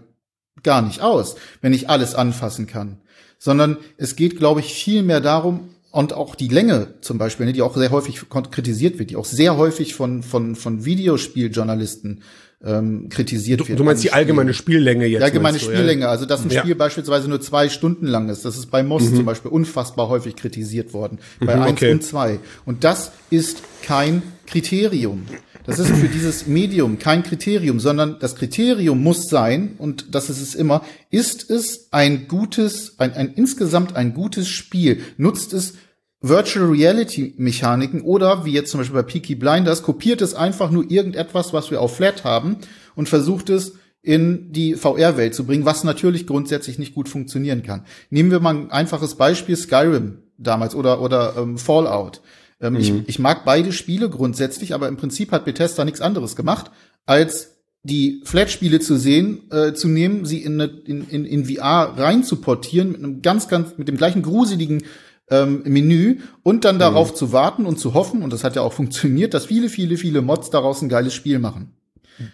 gar nicht aus, wenn ich alles anfassen kann. Sondern es geht, glaube ich, viel mehr darum, und auch die Länge zum Beispiel, ne, die auch sehr häufig kritisiert wird, die auch sehr häufig von, von, von Videospieljournalisten ähm, kritisiert du, wird. Du meinst die Spiel. allgemeine Spiellänge jetzt? Die allgemeine Spiellänge, ja. also dass ein Spiel ja. beispielsweise nur zwei Stunden lang ist. Das ist bei Moss mhm. zum Beispiel unfassbar häufig kritisiert worden, bei mhm, 1 okay. und 2. Und das ist kein Kriterium. Das ist für dieses Medium kein Kriterium, sondern das Kriterium muss sein, und das ist es immer, ist es ein gutes, ein, ein insgesamt ein gutes Spiel? Nutzt es Virtual Reality Mechaniken oder wie jetzt zum Beispiel bei Peaky Blinders kopiert es einfach nur irgendetwas, was wir auf Flat haben und versucht es in die VR-Welt zu bringen, was natürlich grundsätzlich nicht gut funktionieren kann. Nehmen wir mal ein einfaches Beispiel Skyrim damals oder oder ähm, Fallout. Ähm, mhm. ich, ich mag beide Spiele grundsätzlich, aber im Prinzip hat Bethesda nichts anderes gemacht, als die Flat-Spiele zu sehen, äh, zu nehmen, sie in, eine, in, in, in VR reinzuportieren mit einem ganz, ganz, mit dem gleichen gruseligen ähm, Menü und dann mhm. darauf zu warten und zu hoffen, und das hat ja auch funktioniert, dass viele, viele, viele Mods daraus ein geiles Spiel machen.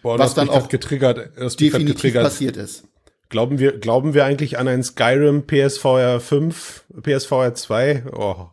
Boah, was dann auch getriggert, äh, das definitiv getriggert. passiert ist. Glauben wir, glauben wir eigentlich an ein Skyrim PSVR 5, PSVR 2? Oh,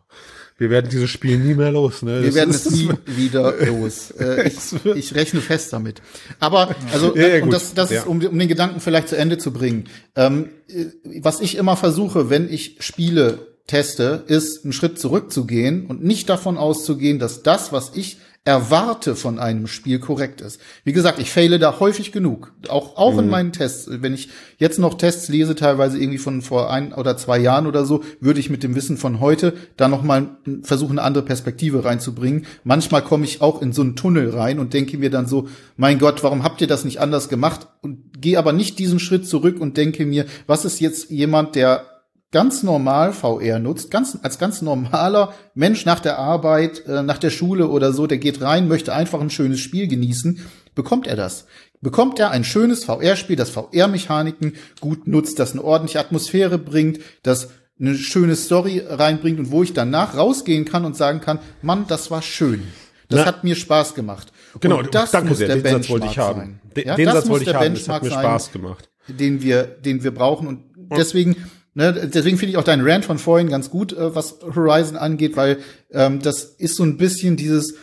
wir werden dieses Spiel nie mehr los. Ne? Wir das werden es nie wieder los. Äh, ich, ich, rechne fest damit. Aber also ja, ja, und das, das ja. ist, um, um, den Gedanken vielleicht zu Ende zu bringen. Ähm, äh, was ich immer versuche, wenn ich Spiele teste, ist, einen Schritt zurückzugehen und nicht davon auszugehen, dass das, was ich erwarte von einem Spiel korrekt ist. Wie gesagt, ich fehle da häufig genug. Auch, auch mhm. in meinen Tests. Wenn ich jetzt noch Tests lese, teilweise irgendwie von vor ein oder zwei Jahren oder so, würde ich mit dem Wissen von heute da nochmal versuchen, eine andere Perspektive reinzubringen. Manchmal komme ich auch in so einen Tunnel rein und denke mir dann so, mein Gott, warum habt ihr das nicht anders gemacht? Und gehe aber nicht diesen Schritt zurück und denke mir, was ist jetzt jemand, der ganz normal VR nutzt, ganz, als ganz normaler Mensch nach der Arbeit, äh, nach der Schule oder so, der geht rein, möchte einfach ein schönes Spiel genießen, bekommt er das. Bekommt er ein schönes VR-Spiel, das VR-Mechaniken gut nutzt, das eine ordentliche Atmosphäre bringt, das eine schöne Story reinbringt und wo ich danach rausgehen kann und sagen kann, Mann, das war schön. Das Na, hat mir Spaß gemacht. Genau, und das danke muss sehr, der den Benchmark Satz wollte ich haben. Den, ja, den Satz wollte ich haben, das hat mir Spaß sein, gemacht. Den wir, den wir brauchen und deswegen Ne, deswegen finde ich auch deinen Rant von vorhin ganz gut, äh, was Horizon angeht, weil ähm, das ist so ein bisschen dieses,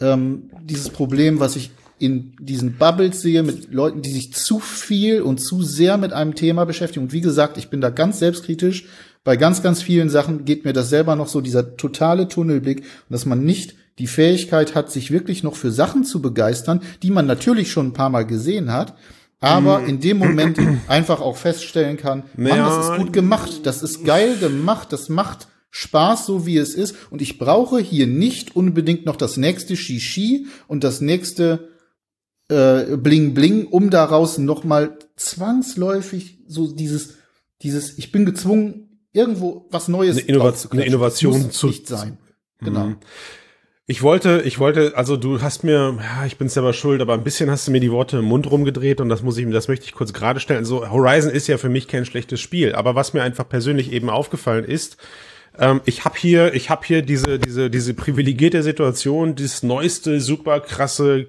ähm, dieses Problem, was ich in diesen Bubbles sehe, mit Leuten, die sich zu viel und zu sehr mit einem Thema beschäftigen. Und wie gesagt, ich bin da ganz selbstkritisch. Bei ganz, ganz vielen Sachen geht mir das selber noch so, dieser totale Tunnelblick, dass man nicht die Fähigkeit hat, sich wirklich noch für Sachen zu begeistern, die man natürlich schon ein paar Mal gesehen hat, aber mm. in dem Moment einfach auch feststellen kann, Mann, das ist gut gemacht, das ist geil gemacht, das macht Spaß, so wie es ist. Und ich brauche hier nicht unbedingt noch das nächste Shishi und das nächste äh, Bling Bling, um daraus nochmal zwangsläufig so dieses, dieses, ich bin gezwungen, irgendwo was Neues zu eine, Innovation, eine Innovation zu sein. Genau. Mhm. Ich wollte, ich wollte, also du hast mir, ja, ich bin selber schuld, aber ein bisschen hast du mir die Worte im Mund rumgedreht und das muss ich, das möchte ich kurz gerade stellen. So, Horizon ist ja für mich kein schlechtes Spiel, aber was mir einfach persönlich eben aufgefallen ist, ähm, ich habe hier, ich habe hier diese, diese, diese privilegierte Situation, dieses neueste super krasse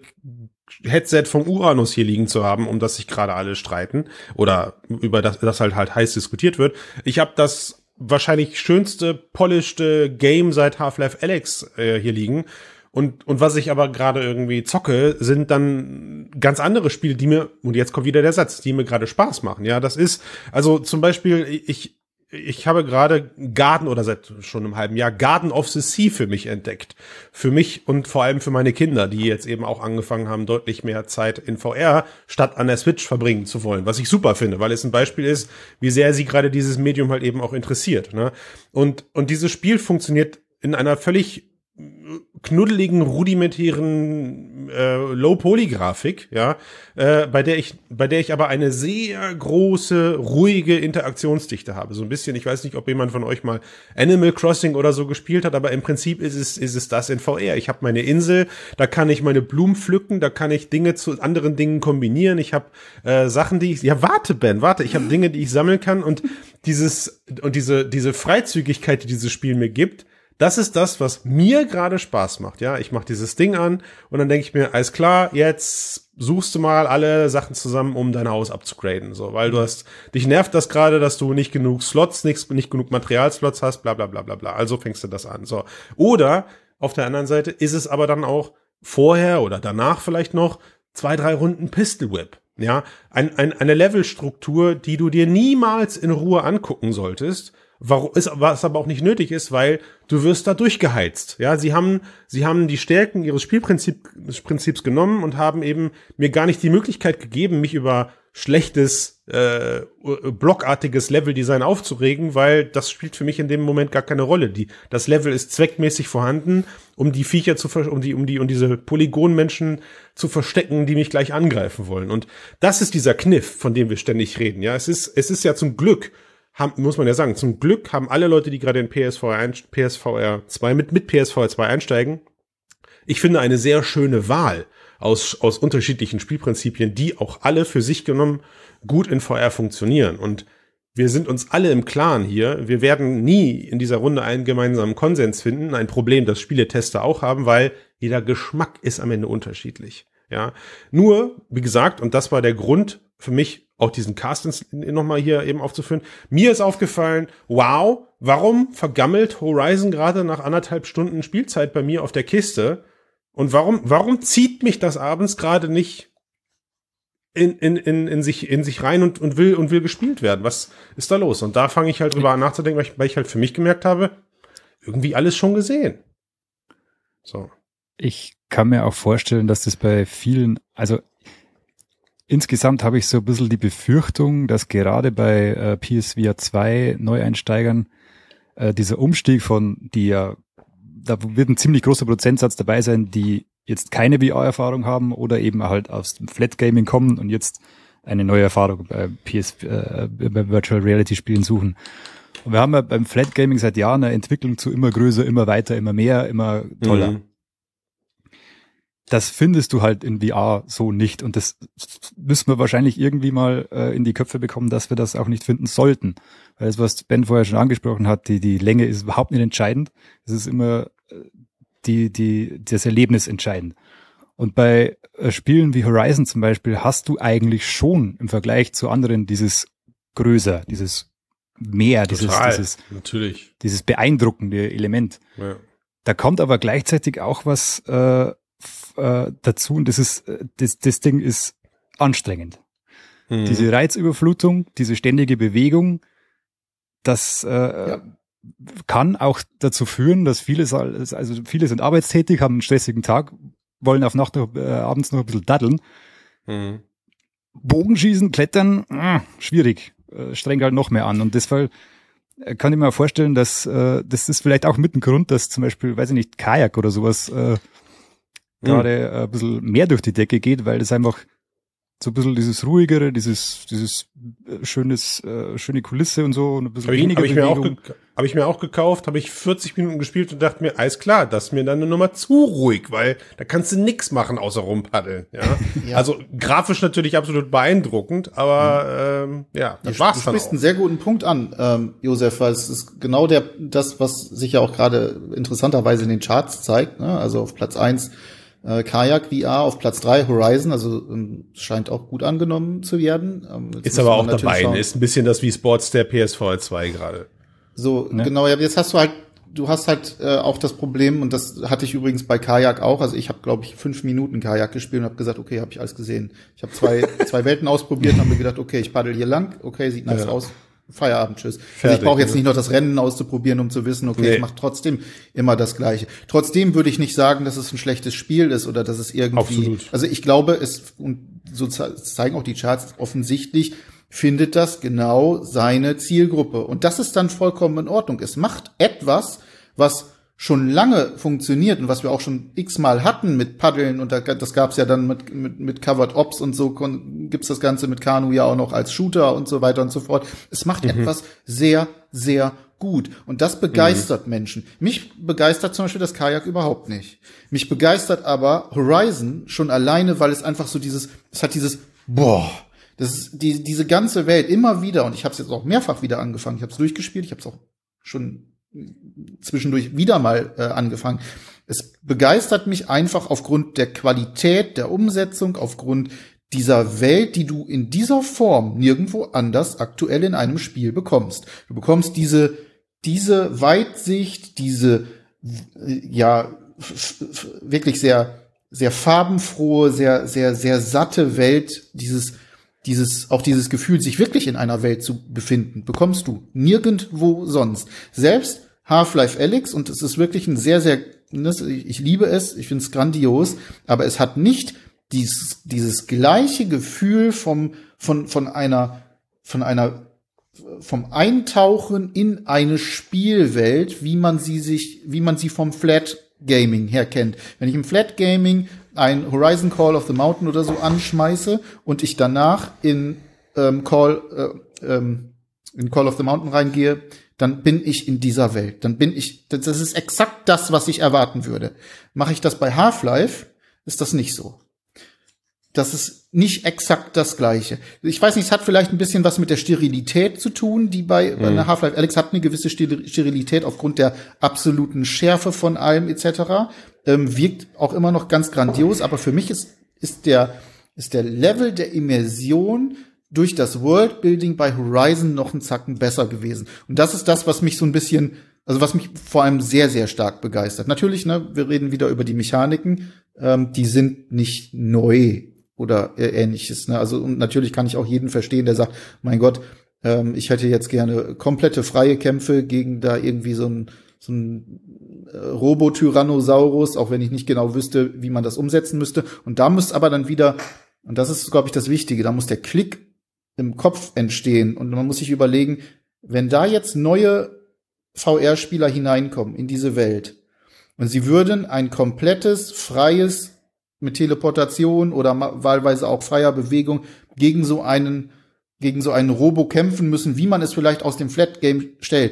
Headset vom Uranus hier liegen zu haben, um das sich gerade alle streiten oder über das, das halt halt heiß diskutiert wird. Ich habe das wahrscheinlich schönste, polischte Game seit Half-Life Alex äh, hier liegen. Und, und was ich aber gerade irgendwie zocke, sind dann ganz andere Spiele, die mir, und jetzt kommt wieder der Satz, die mir gerade Spaß machen. Ja, das ist, also zum Beispiel, ich, ich habe gerade Garden oder seit schon einem halben Jahr Garden of the Sea für mich entdeckt. Für mich und vor allem für meine Kinder, die jetzt eben auch angefangen haben, deutlich mehr Zeit in VR statt an der Switch verbringen zu wollen. Was ich super finde, weil es ein Beispiel ist, wie sehr sie gerade dieses Medium halt eben auch interessiert. Ne? Und, und dieses Spiel funktioniert in einer völlig knuddeligen, rudimentären äh, Low-Poly-Grafik, ja, äh, bei der ich, bei der ich aber eine sehr große, ruhige Interaktionsdichte habe. So ein bisschen, ich weiß nicht, ob jemand von euch mal Animal Crossing oder so gespielt hat, aber im Prinzip ist es, ist es das in VR. Ich habe meine Insel, da kann ich meine Blumen pflücken, da kann ich Dinge zu anderen Dingen kombinieren. Ich habe äh, Sachen, die ich. Ja, warte, Ben, warte, ich habe Dinge, die ich sammeln kann und dieses und diese, diese Freizügigkeit, die dieses Spiel mir gibt, das ist das, was mir gerade Spaß macht. Ja, ich mache dieses Ding an und dann denke ich mir, alles klar, jetzt suchst du mal alle Sachen zusammen, um dein Haus abzugraden. So, weil du hast, dich nervt das gerade, dass du nicht genug Slots, nicht, nicht genug Materialslots hast, bla bla bla bla bla. Also fängst du das an. So. Oder auf der anderen Seite ist es aber dann auch vorher oder danach vielleicht noch zwei, drei Runden Pistol Whip. Ja, ein, ein, eine Levelstruktur, die du dir niemals in Ruhe angucken solltest, Warum ist, was aber auch nicht nötig ist, weil du wirst da durchgeheizt. Ja, sie haben, sie haben die Stärken ihres Spielprinzips genommen und haben eben mir gar nicht die Möglichkeit gegeben, mich über schlechtes, äh, blockartiges Leveldesign aufzuregen, weil das spielt für mich in dem Moment gar keine Rolle. Die, das Level ist zweckmäßig vorhanden, um die Viecher zu, um die, um die, um diese Polygonmenschen zu verstecken, die mich gleich angreifen wollen. Und das ist dieser Kniff, von dem wir ständig reden. Ja, es ist, es ist ja zum Glück, haben, muss man ja sagen, zum Glück haben alle Leute, die gerade in PSVR, ein, PSVR 2 mit, mit PSVR 2 einsteigen, ich finde eine sehr schöne Wahl aus, aus unterschiedlichen Spielprinzipien, die auch alle für sich genommen gut in VR funktionieren. Und wir sind uns alle im Klaren hier. Wir werden nie in dieser Runde einen gemeinsamen Konsens finden. Ein Problem, das Spieletester auch haben, weil jeder Geschmack ist am Ende unterschiedlich. Ja, nur, wie gesagt, und das war der Grund für mich, auch diesen Cast nochmal hier eben aufzuführen. Mir ist aufgefallen, wow, warum vergammelt Horizon gerade nach anderthalb Stunden Spielzeit bei mir auf der Kiste? Und warum, warum zieht mich das abends gerade nicht in, in, in, in, sich, in sich rein und, und, will, und will gespielt werden? Was ist da los? Und da fange ich halt drüber an nachzudenken, weil ich, weil ich halt für mich gemerkt habe, irgendwie alles schon gesehen. So. Ich kann mir auch vorstellen, dass das bei vielen, also Insgesamt habe ich so ein bisschen die Befürchtung, dass gerade bei äh, PSVR 2 Neueinsteigern äh, dieser Umstieg von, die ja, da wird ein ziemlich großer Prozentsatz dabei sein, die jetzt keine VR-Erfahrung haben oder eben halt aus dem Flat Gaming kommen und jetzt eine neue Erfahrung bei PS, äh, bei Virtual Reality Spielen suchen. Und wir haben ja beim Flat Gaming seit Jahren eine Entwicklung zu immer größer, immer weiter, immer mehr, immer toller. Mhm das findest du halt in VR so nicht. Und das müssen wir wahrscheinlich irgendwie mal äh, in die Köpfe bekommen, dass wir das auch nicht finden sollten. Weil das, was Ben vorher schon angesprochen hat, die, die Länge ist überhaupt nicht entscheidend. Es ist immer äh, die, die, das Erlebnis entscheidend. Und bei äh, Spielen wie Horizon zum Beispiel hast du eigentlich schon im Vergleich zu anderen dieses größer, dieses mehr, dieses, dieses, natürlich. dieses beeindruckende Element. Ja. Da kommt aber gleichzeitig auch was, äh, äh, dazu und das ist, äh, das, das Ding ist anstrengend. Mhm. Diese Reizüberflutung, diese ständige Bewegung, das äh, ja. kann auch dazu führen, dass viele, also viele sind arbeitstätig, haben einen stressigen Tag, wollen auf Nacht noch, äh, abends noch ein bisschen daddeln. Mhm. Bogenschießen, Klettern, mh, ah, schwierig, äh, strengt halt noch mehr an. Und deshalb äh, kann ich mir vorstellen, dass äh, das ist vielleicht auch mit ein Grund, dass zum Beispiel, weiß ich nicht, Kajak oder sowas äh, gerade äh, ein bisschen mehr durch die Decke geht, weil das einfach so ein bisschen dieses ruhigere, dieses, dieses äh, schönes, äh, schöne Kulisse und so und ein bisschen hab weniger ich, hab Bewegung. Habe ich mir auch gekauft, habe ich 40 Minuten gespielt und dachte mir, alles klar, das ist mir dann nur mal zu ruhig, weil da kannst du nix machen außer rumpaddeln. Ja? ja. Also grafisch natürlich absolut beeindruckend, aber mhm. ähm, ja, das war's du dann. Du sprichst einen sehr guten Punkt an, ähm, Josef, weil es ist genau der das, was sich ja auch gerade interessanterweise in den Charts zeigt, ne? also auf Platz eins äh, Kajak VR auf Platz 3, Horizon, also ähm, scheint auch gut angenommen zu werden. Ähm, ist aber auch dabei, schauen. Ne? ist ein bisschen das wie Sports der PSVR 2 gerade. So, ne? genau, ja, jetzt hast du halt, du hast halt äh, auch das Problem, und das hatte ich übrigens bei Kajak auch, also ich habe, glaube ich, fünf Minuten Kajak gespielt und habe gesagt, okay, habe ich alles gesehen. Ich habe zwei, zwei Welten ausprobiert und habe mir gedacht, okay, ich paddel hier lang, okay, sieht nice ja. aus, Feierabend, tschüss. Fertig, also ich brauche jetzt nicht noch das Rennen auszuprobieren, um zu wissen, okay, nee. ich mache trotzdem immer das Gleiche. Trotzdem würde ich nicht sagen, dass es ein schlechtes Spiel ist oder dass es irgendwie. Absolut. Also ich glaube, es und so zeigen auch die Charts offensichtlich findet das genau seine Zielgruppe und das ist dann vollkommen in Ordnung. Es macht etwas, was schon lange funktioniert und was wir auch schon x-mal hatten mit Paddeln und das gab's ja dann mit, mit, mit Covered Ops und so gibt's das Ganze mit Kanu ja auch noch als Shooter und so weiter und so fort. Es macht mhm. etwas sehr, sehr gut und das begeistert mhm. Menschen. Mich begeistert zum Beispiel das Kajak überhaupt nicht. Mich begeistert aber Horizon schon alleine, weil es einfach so dieses, es hat dieses, boah, das ist die, diese ganze Welt immer wieder und ich habe es jetzt auch mehrfach wieder angefangen. Ich habe es durchgespielt, ich habe es auch schon zwischendurch wieder mal äh, angefangen. Es begeistert mich einfach aufgrund der Qualität der Umsetzung, aufgrund dieser Welt, die du in dieser Form nirgendwo anders aktuell in einem Spiel bekommst. Du bekommst diese, diese Weitsicht, diese, äh, ja, wirklich sehr, sehr farbenfrohe, sehr, sehr, sehr satte Welt dieses dieses, auch dieses Gefühl, sich wirklich in einer Welt zu befinden, bekommst du nirgendwo sonst. Selbst Half-Life Alyx, und es ist wirklich ein sehr, sehr, ne, ich liebe es, ich finde es grandios, aber es hat nicht dieses, dieses gleiche Gefühl vom, von, von einer, von einer, vom Eintauchen in eine Spielwelt, wie man sie sich, wie man sie vom Flat Gaming her kennt. Wenn ich im Flat Gaming ein Horizon Call of the Mountain oder so anschmeiße und ich danach in ähm, Call äh, ähm, in Call of the Mountain reingehe, dann bin ich in dieser Welt. Dann bin ich, das ist exakt das, was ich erwarten würde. Mache ich das bei Half-Life, ist das nicht so das ist nicht exakt das gleiche. Ich weiß nicht, es hat vielleicht ein bisschen was mit der Sterilität zu tun, die bei, mhm. Half-Life Alex hat eine gewisse Sterilität aufgrund der absoluten Schärfe von allem etc. Ähm, wirkt auch immer noch ganz grandios, aber für mich ist, ist, der, ist der Level der Immersion durch das Worldbuilding bei Horizon noch einen Zacken besser gewesen. Und das ist das, was mich so ein bisschen, also was mich vor allem sehr, sehr stark begeistert. Natürlich, ne, wir reden wieder über die Mechaniken, ähm, die sind nicht neu oder ähnliches. Ne? Also und natürlich kann ich auch jeden verstehen, der sagt, mein Gott, ähm, ich hätte jetzt gerne komplette freie Kämpfe gegen da irgendwie so ein so ein äh, Robotyrannosaurus, auch wenn ich nicht genau wüsste, wie man das umsetzen müsste. Und da muss aber dann wieder, und das ist, glaube ich, das Wichtige, da muss der Klick im Kopf entstehen und man muss sich überlegen, wenn da jetzt neue VR-Spieler hineinkommen in diese Welt und sie würden ein komplettes, freies mit Teleportation oder wahlweise auch freier Bewegung gegen so einen gegen so einen Robo kämpfen müssen, wie man es vielleicht aus dem Flat Game stellt.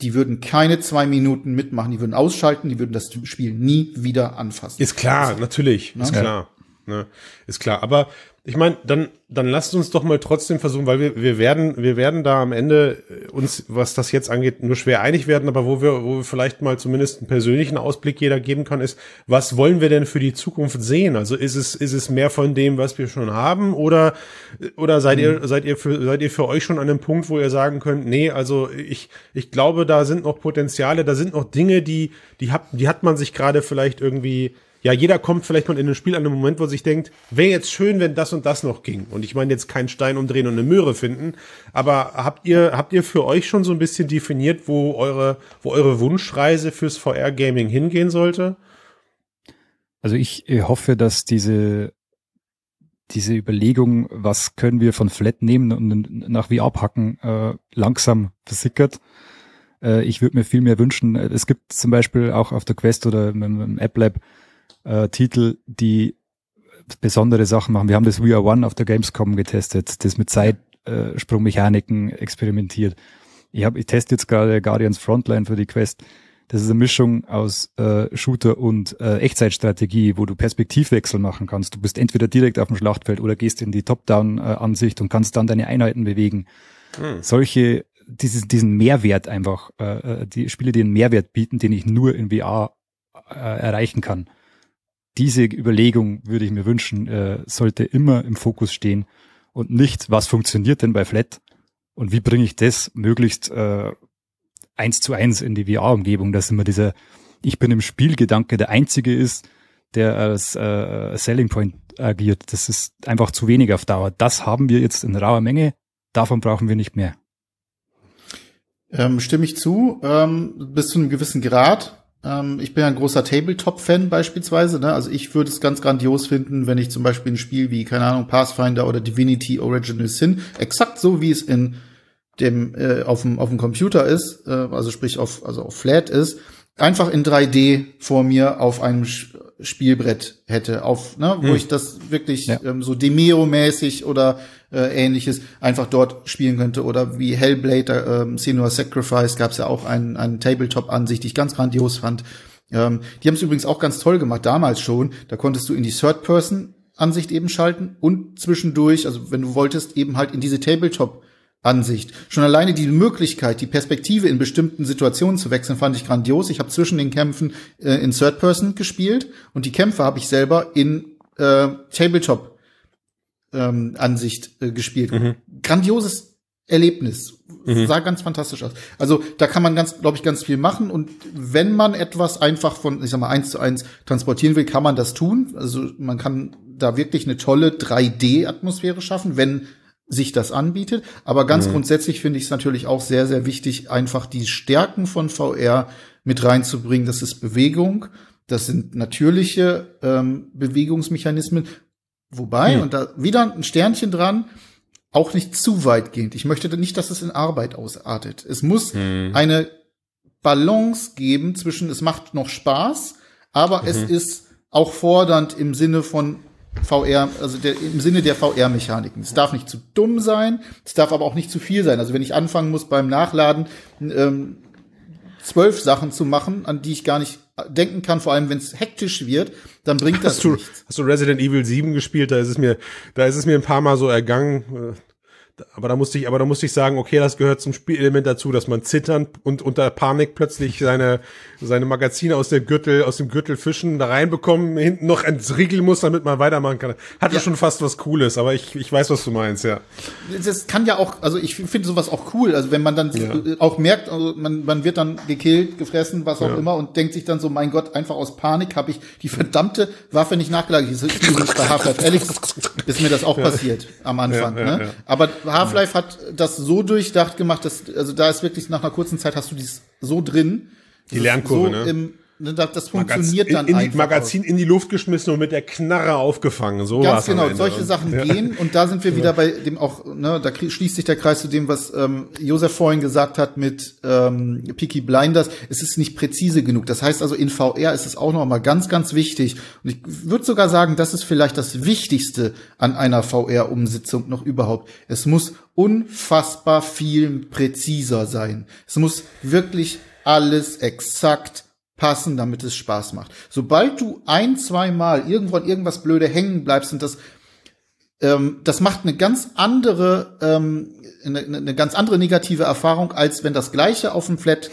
Die würden keine zwei Minuten mitmachen, die würden ausschalten, die würden das Spiel nie wieder anfassen. Ist klar, also, natürlich, ne? ist klar, ne? ist klar. Aber ich meine, dann, dann lasst uns doch mal trotzdem versuchen, weil wir, wir werden, wir werden da am Ende äh, uns, was das jetzt angeht, nur schwer einig werden, aber wo wir, wo wir vielleicht mal zumindest einen persönlichen Ausblick jeder geben kann, ist, was wollen wir denn für die Zukunft sehen? Also ist es, ist es mehr von dem, was wir schon haben oder, oder seid mhm. ihr, seid ihr für, seid ihr für euch schon an einem Punkt, wo ihr sagen könnt, nee, also ich, ich glaube, da sind noch Potenziale, da sind noch Dinge, die, die hat, die hat man sich gerade vielleicht irgendwie, ja, jeder kommt vielleicht mal in ein Spiel an einem Moment, wo sich denkt, wäre jetzt schön, wenn das und das noch ging. Und ich meine jetzt keinen Stein umdrehen und eine Möhre finden, aber habt ihr, habt ihr für euch schon so ein bisschen definiert, wo eure, wo eure Wunschreise fürs VR-Gaming hingehen sollte? Also ich äh, hoffe, dass diese diese Überlegung, was können wir von Flat nehmen und nach VR packen, äh, langsam versickert. Äh, ich würde mir viel mehr wünschen, es gibt zum Beispiel auch auf der Quest oder im App Lab äh, Titel, die besondere Sachen machen. Wir haben das We Are One auf der Gamescom getestet, das mit Zeitsprungmechaniken äh, experimentiert. Ich, hab, ich teste jetzt gerade Guardians Frontline für die Quest. Das ist eine Mischung aus äh, Shooter und äh, Echtzeitstrategie, wo du Perspektivwechsel machen kannst. Du bist entweder direkt auf dem Schlachtfeld oder gehst in die Top-Down-Ansicht und kannst dann deine Einheiten bewegen. Hm. Solche, dieses, diesen Mehrwert einfach, äh, äh, die Spiele, die einen Mehrwert bieten, den ich nur in VR äh, erreichen kann diese Überlegung würde ich mir wünschen, äh, sollte immer im Fokus stehen und nicht, was funktioniert denn bei Flat und wie bringe ich das möglichst äh, eins zu eins in die VR-Umgebung, dass immer dieser Ich bin im Spielgedanke der einzige ist, der als äh, Selling Point agiert. Das ist einfach zu wenig auf Dauer. Das haben wir jetzt in rauer Menge, davon brauchen wir nicht mehr. Ähm, stimme ich zu, ähm, bis zu einem gewissen Grad. Ähm, ich bin ja ein großer Tabletop-Fan beispielsweise. Ne? Also ich würde es ganz grandios finden, wenn ich zum Beispiel ein Spiel wie, keine Ahnung, Pathfinder oder Divinity Original Sin, exakt so wie es in dem äh, auf dem auf dem Computer ist, äh, also sprich auf also auf Flat ist, einfach in 3D vor mir auf einem Spielbrett hätte, auf, ne, wo hm. ich das wirklich ja. ähm, so Demeo-mäßig oder äh, ähnliches einfach dort spielen könnte. Oder wie Hellblade, ähm, Senua Sacrifice gab es ja auch einen, einen Tabletop-Ansicht, die ich ganz grandios fand. Ähm, die haben es übrigens auch ganz toll gemacht, damals schon. Da konntest du in die Third-Person-Ansicht eben schalten und zwischendurch, also wenn du wolltest, eben halt in diese Tabletop- ansicht Ansicht. Schon alleine die Möglichkeit, die Perspektive in bestimmten Situationen zu wechseln, fand ich grandios. Ich habe zwischen den Kämpfen äh, in Third Person gespielt und die Kämpfe habe ich selber in äh, Tabletop ähm, Ansicht äh, gespielt. Mhm. Grandioses Erlebnis. Mhm. Sah ganz fantastisch aus. Also da kann man ganz, glaube ich, ganz viel machen. Und wenn man etwas einfach von, ich sag mal, eins zu eins transportieren will, kann man das tun. Also man kann da wirklich eine tolle 3D-Atmosphäre schaffen, wenn sich das anbietet. Aber ganz mhm. grundsätzlich finde ich es natürlich auch sehr, sehr wichtig, einfach die Stärken von VR mit reinzubringen. Das ist Bewegung, das sind natürliche ähm, Bewegungsmechanismen. Wobei, mhm. und da wieder ein Sternchen dran, auch nicht zu weitgehend. Ich möchte nicht, dass es in Arbeit ausartet. Es muss mhm. eine Balance geben zwischen, es macht noch Spaß, aber es mhm. ist auch fordernd im Sinne von, VR, also der, im Sinne der VR-Mechaniken. Es darf nicht zu dumm sein, es darf aber auch nicht zu viel sein. Also wenn ich anfangen muss beim Nachladen ähm, zwölf Sachen zu machen, an die ich gar nicht denken kann, vor allem wenn es hektisch wird, dann bringt das hast du, nichts. Hast du Resident Evil 7 gespielt? Da ist es mir, da ist es mir ein paar Mal so ergangen. Äh aber da musste ich, aber da musste ich sagen, okay, das gehört zum Spielelement dazu, dass man zittern und unter Panik plötzlich seine, seine Magazine aus der Gürtel, aus dem Gürtel fischen, da reinbekommen, hinten noch entriegeln muss, damit man weitermachen kann. Hatte ja. schon fast was Cooles, aber ich, ich weiß, was du meinst, ja. Das kann ja auch, also ich finde sowas auch cool. Also wenn man dann ja. auch merkt, also man, man wird dann gekillt, gefressen, was auch ja. immer und denkt sich dann so, mein Gott, einfach aus Panik habe ich die verdammte Waffe nicht nachgelagert. Ich ist übrigens bei Half-Life Alex ist mir das auch passiert am Anfang, ne? Aber Half-Life hat das so durchdacht gemacht, dass, also da ist wirklich nach einer kurzen Zeit hast du dies so drin. Die Lernkurve, so ne? Im, Ne, das, funktioniert Magaz dann in, in einfach. Magazin in die Luft geschmissen und mit der Knarre aufgefangen. So Ganz genau, solche Sachen ja. gehen. Und da sind wir wieder bei dem auch, ne, da schließt sich der Kreis zu dem, was ähm, Josef vorhin gesagt hat mit ähm, Peaky Blinders. Es ist nicht präzise genug. Das heißt also, in VR ist es auch noch mal ganz, ganz wichtig. Und ich würde sogar sagen, das ist vielleicht das Wichtigste an einer VR-Umsetzung noch überhaupt. Es muss unfassbar viel präziser sein. Es muss wirklich alles exakt passen, damit es Spaß macht. Sobald du ein, zweimal irgendwo an irgendwas blöde hängen bleibst und das ähm, das macht eine ganz andere ähm, eine, eine ganz andere negative Erfahrung, als wenn das gleiche auf dem Flat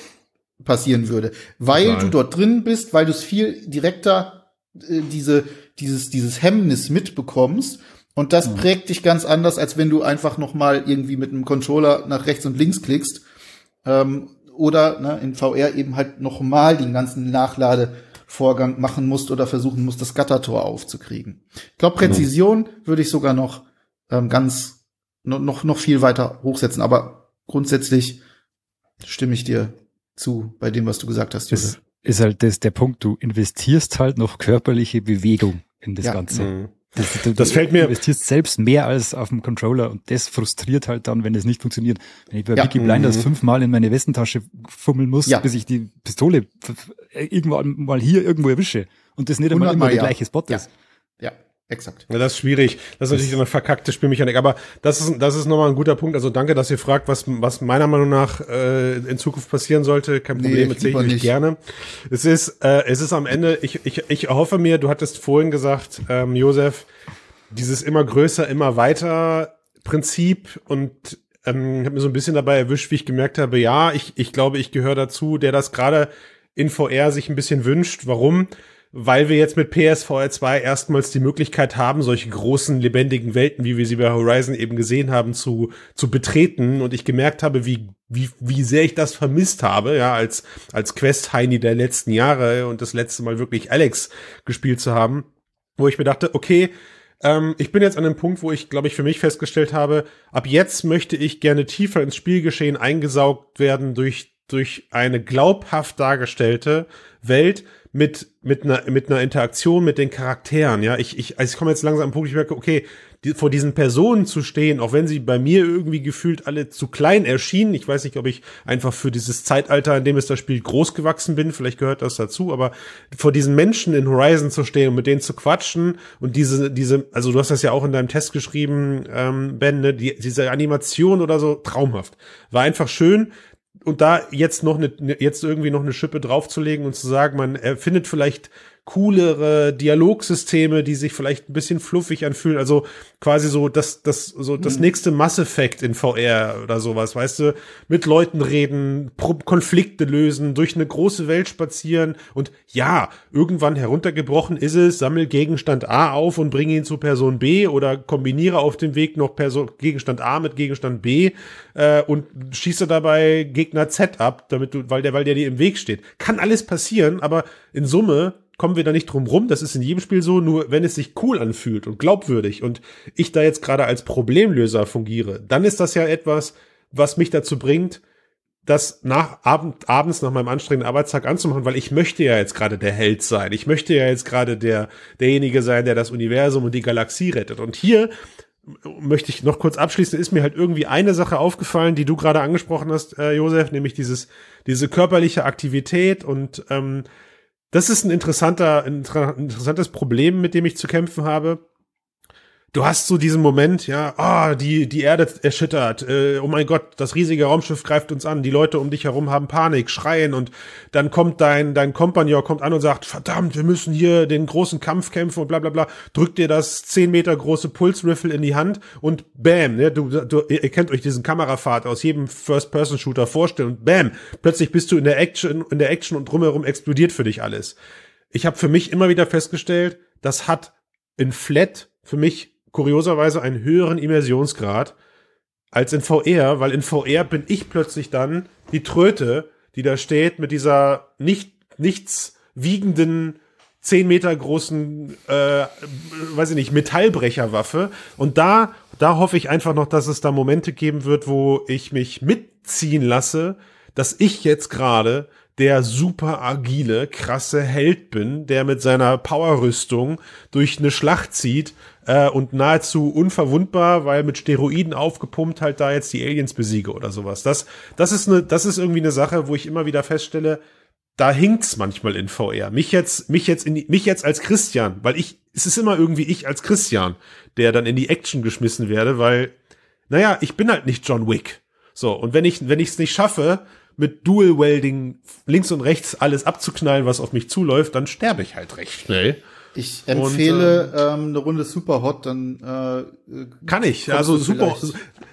passieren würde, weil Nein. du dort drin bist, weil du es viel direkter äh, diese dieses dieses Hemmnis mitbekommst und das mhm. prägt dich ganz anders, als wenn du einfach noch mal irgendwie mit einem Controller nach rechts und links klickst ähm, oder ne, in VR eben halt nochmal den ganzen Nachladevorgang machen musst oder versuchen musst, das Gattertor aufzukriegen. Ich glaube, genau. Präzision mhm. würde ich sogar noch ähm, ganz no, noch noch viel weiter hochsetzen, aber grundsätzlich stimme ich dir zu bei dem, was du gesagt hast. Jule. Ist, ist halt das der Punkt, du investierst halt noch körperliche Bewegung in das ja. Ganze. Mhm. Das, du, das fällt mir. Du investierst selbst mehr als auf dem Controller und das frustriert halt dann, wenn es nicht funktioniert. Wenn ich bei ja. Wiki Blinders mhm. fünfmal in meine Westentasche fummeln muss, ja. bis ich die Pistole irgendwann mal hier irgendwo erwische und das nicht einmal immer der ja. gleiche Spot ist. Ja. Exakt. Ja, das ist schwierig. Das ist natürlich eine verkackte Spielmechanik. Aber das ist, das ist nochmal ein guter Punkt. Also danke, dass ihr fragt, was, was meiner Meinung nach äh, in Zukunft passieren sollte. Kein Problem, nee, erzähle ich euch gerne. Es ist, äh, es ist am Ende, ich, ich, ich hoffe mir, du hattest vorhin gesagt, ähm, Josef, dieses immer größer, immer weiter Prinzip und ähm, habe mir so ein bisschen dabei erwischt, wie ich gemerkt habe, ja, ich, ich glaube, ich gehöre dazu, der das gerade in VR sich ein bisschen wünscht. Warum? weil wir jetzt mit PSVR 2 erstmals die Möglichkeit haben, solche großen lebendigen Welten, wie wir sie bei Horizon eben gesehen haben, zu, zu betreten und ich gemerkt habe, wie, wie, wie sehr ich das vermisst habe, ja, als, als Quest-Heini der letzten Jahre und das letzte Mal wirklich Alex gespielt zu haben, wo ich mir dachte, okay, ähm, ich bin jetzt an dem Punkt, wo ich, glaube ich, für mich festgestellt habe, ab jetzt möchte ich gerne tiefer ins Spielgeschehen eingesaugt werden durch durch eine glaubhaft dargestellte Welt, mit mit einer mit einer Interaktion mit den Charakteren, ja. Ich ich also ich komme jetzt langsam am Punkt, ich merke, okay, die, vor diesen Personen zu stehen, auch wenn sie bei mir irgendwie gefühlt alle zu klein erschienen. Ich weiß nicht, ob ich einfach für dieses Zeitalter, in dem es das Spiel groß gewachsen bin, vielleicht gehört das dazu, aber vor diesen Menschen in Horizon zu stehen und mit denen zu quatschen und diese diese also du hast das ja auch in deinem Test geschrieben, ähm, Ben, ne? die, diese Animation oder so traumhaft. War einfach schön und da jetzt noch eine, ne, jetzt irgendwie noch eine Schippe draufzulegen und zu sagen, man erfindet äh, vielleicht coolere Dialogsysteme, die sich vielleicht ein bisschen fluffig anfühlen. Also quasi so das, das, so das hm. nächste Mass effekt in VR oder sowas, weißt du? Mit Leuten reden, Pro Konflikte lösen, durch eine große Welt spazieren und ja, irgendwann heruntergebrochen ist es, sammel Gegenstand A auf und bring ihn zu Person B oder kombiniere auf dem Weg noch Person Gegenstand A mit Gegenstand B äh, und schieße dabei Gegner Z ab, damit du, weil der, weil der dir im Weg steht. Kann alles passieren, aber in Summe kommen wir da nicht drum rum. Das ist in jedem Spiel so. Nur wenn es sich cool anfühlt und glaubwürdig und ich da jetzt gerade als Problemlöser fungiere, dann ist das ja etwas, was mich dazu bringt, das nach Abend, abends nach meinem anstrengenden Arbeitstag anzumachen, weil ich möchte ja jetzt gerade der Held sein. Ich möchte ja jetzt gerade der, derjenige sein, der das Universum und die Galaxie rettet. Und hier möchte ich noch kurz abschließen, ist mir halt irgendwie eine Sache aufgefallen, die du gerade angesprochen hast, äh, Josef, nämlich dieses, diese körperliche Aktivität und ähm, das ist ein interessanter, ein interessantes Problem, mit dem ich zu kämpfen habe du hast so diesen Moment, ja, ah, oh, die, die Erde erschüttert, äh, oh mein Gott, das riesige Raumschiff greift uns an, die Leute um dich herum haben Panik, schreien und dann kommt dein, dein Kompagnon kommt an und sagt, verdammt, wir müssen hier den großen Kampf kämpfen und bla bla bla, drückt dir das zehn Meter große Pulsriffle in die Hand und bam, ne, du, du, ihr kennt euch diesen Kamerafahrt aus jedem First-Person-Shooter vorstellen und bam, plötzlich bist du in der Action, in der Action und drumherum explodiert für dich alles. Ich habe für mich immer wieder festgestellt, das hat in Flat für mich kurioserweise einen höheren Immersionsgrad als in VR, weil in VR bin ich plötzlich dann die Tröte, die da steht mit dieser nicht, nichts wiegenden, zehn Meter großen, äh, weiß ich nicht, Metallbrecherwaffe. Und da, da hoffe ich einfach noch, dass es da Momente geben wird, wo ich mich mitziehen lasse, dass ich jetzt gerade der super agile, krasse Held bin, der mit seiner Powerrüstung durch eine Schlacht zieht äh, und nahezu unverwundbar, weil mit Steroiden aufgepumpt halt da jetzt die Aliens besiege oder sowas. Das, das ist eine, das ist irgendwie eine Sache, wo ich immer wieder feststelle, da hinkt's manchmal in VR. Mich jetzt, mich jetzt in die, mich jetzt als Christian, weil ich, es ist immer irgendwie ich als Christian, der dann in die Action geschmissen werde, weil, naja, ich bin halt nicht John Wick. So, und wenn ich, wenn ich's nicht schaffe, mit Dual Welding links und rechts alles abzuknallen, was auf mich zuläuft, dann sterbe ich halt recht schnell. Ich empfehle und, ähm, ähm, eine Runde Superhot, dann äh, kann ich. Also Super,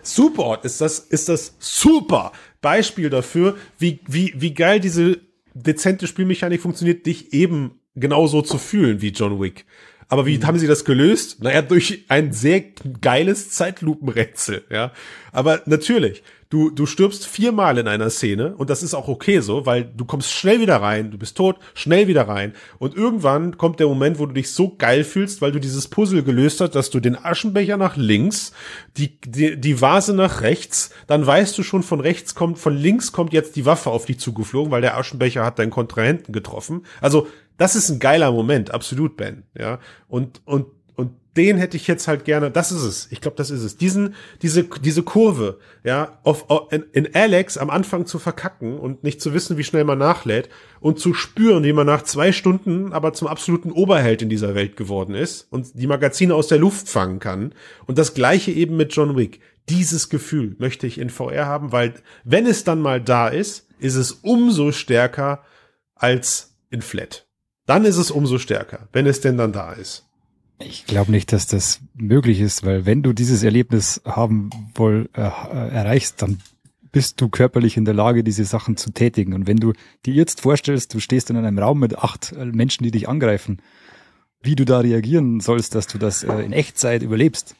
Superhot ist das ist das super Beispiel dafür, wie wie wie geil diese dezente Spielmechanik funktioniert, dich eben genauso zu fühlen wie John Wick. Aber wie mhm. haben sie das gelöst? Naja, durch ein sehr geiles Zeitlupenrätsel, ja. Aber natürlich, du, du stirbst viermal in einer Szene und das ist auch okay so, weil du kommst schnell wieder rein, du bist tot, schnell wieder rein. Und irgendwann kommt der Moment, wo du dich so geil fühlst, weil du dieses Puzzle gelöst hast, dass du den Aschenbecher nach links, die, die, die Vase nach rechts, dann weißt du schon, von rechts kommt, von links kommt jetzt die Waffe auf dich zugeflogen, weil der Aschenbecher hat deinen Kontrahenten getroffen. Also, das ist ein geiler Moment, absolut, Ben. Ja. Und, und den hätte ich jetzt halt gerne, das ist es. Ich glaube, das ist es. Diesen, diese, diese Kurve, ja, auf, in, in Alex am Anfang zu verkacken und nicht zu wissen, wie schnell man nachlädt und zu spüren, wie man nach zwei Stunden aber zum absoluten Oberheld in dieser Welt geworden ist und die Magazine aus der Luft fangen kann. Und das gleiche eben mit John Wick. Dieses Gefühl möchte ich in VR haben, weil wenn es dann mal da ist, ist es umso stärker als in Flat. Dann ist es umso stärker, wenn es denn dann da ist. Ich glaube nicht, dass das möglich ist, weil wenn du dieses Erlebnis haben woll, äh, erreichst, dann bist du körperlich in der Lage, diese Sachen zu tätigen. Und wenn du dir jetzt vorstellst, du stehst in einem Raum mit acht äh, Menschen, die dich angreifen, wie du da reagieren sollst, dass du das äh, in Echtzeit überlebst.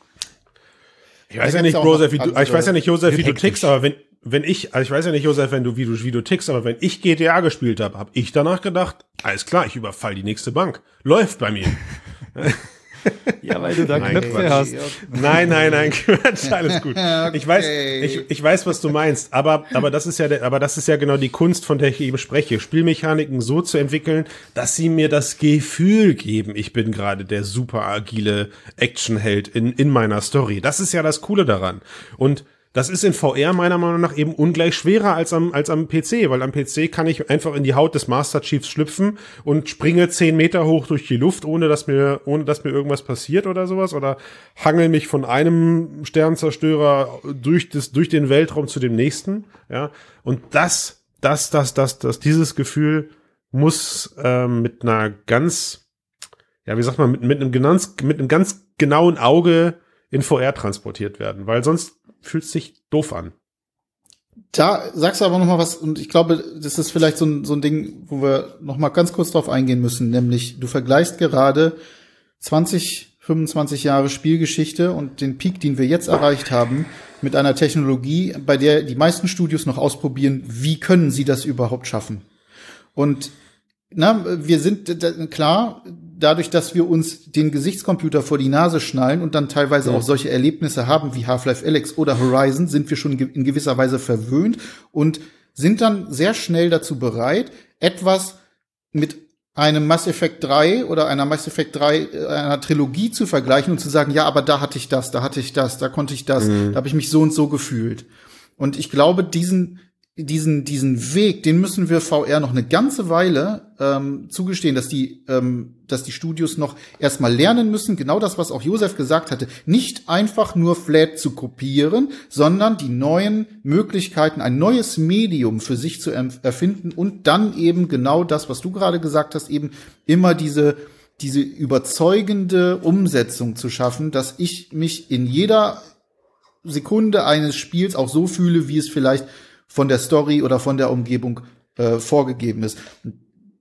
Ich weiß also ja nicht, Josef, wie du, ich weiß ja nicht, Josef, wie du tickst, aber wenn, wenn ich, also ich weiß ja nicht, Josef, wenn du, wie du, wie du tickst, aber wenn ich GTA gespielt habe, habe ich danach gedacht, alles klar, ich überfall die nächste Bank. Läuft bei mir. ja, weil du da nein, Knöpfe Quatsch. hast. Nein, nein, nein, Quatsch, alles gut. Ich weiß, ich, ich weiß, was du meinst, aber, aber das ist ja, der, aber das ist ja genau die Kunst, von der ich eben spreche. Spielmechaniken so zu entwickeln, dass sie mir das Gefühl geben, ich bin gerade der super agile Actionheld in, in meiner Story. Das ist ja das Coole daran. Und das ist in VR meiner Meinung nach eben ungleich schwerer als am, als am PC, weil am PC kann ich einfach in die Haut des Master Chiefs schlüpfen und springe zehn Meter hoch durch die Luft, ohne dass mir, ohne dass mir irgendwas passiert oder sowas, oder hangel mich von einem Sternzerstörer durch, das, durch den Weltraum zu dem nächsten, ja. Und das, das, das, das, das, dieses Gefühl muss ähm, mit einer ganz, ja, wie sagt man, mit, mit einem ganz, mit einem ganz genauen Auge in VR transportiert werden, weil sonst fühlt sich doof an. Da sagst du aber noch mal was, und ich glaube, das ist vielleicht so ein, so ein Ding, wo wir noch mal ganz kurz drauf eingehen müssen, nämlich du vergleichst gerade 20, 25 Jahre Spielgeschichte und den Peak, den wir jetzt erreicht haben, mit einer Technologie, bei der die meisten Studios noch ausprobieren, wie können sie das überhaupt schaffen? Und na, wir sind klar, dadurch, dass wir uns den Gesichtscomputer vor die Nase schnallen und dann teilweise ja. auch solche Erlebnisse haben wie Half-Life Alex oder Horizon, sind wir schon in gewisser Weise verwöhnt und sind dann sehr schnell dazu bereit, etwas mit einem Mass Effect 3 oder einer Mass Effect 3 äh, einer Trilogie zu vergleichen und zu sagen, ja, aber da hatte ich das, da hatte ich das, da konnte ich das, mhm. da habe ich mich so und so gefühlt. Und ich glaube, diesen diesen, diesen Weg, den müssen wir VR noch eine ganze Weile ähm, zugestehen, dass die, ähm, dass die Studios noch erstmal lernen müssen, genau das, was auch Josef gesagt hatte, nicht einfach nur flat zu kopieren, sondern die neuen Möglichkeiten, ein neues Medium für sich zu erfinden und dann eben genau das, was du gerade gesagt hast, eben immer diese diese überzeugende Umsetzung zu schaffen, dass ich mich in jeder Sekunde eines Spiels auch so fühle, wie es vielleicht von der Story oder von der Umgebung äh, vorgegeben ist.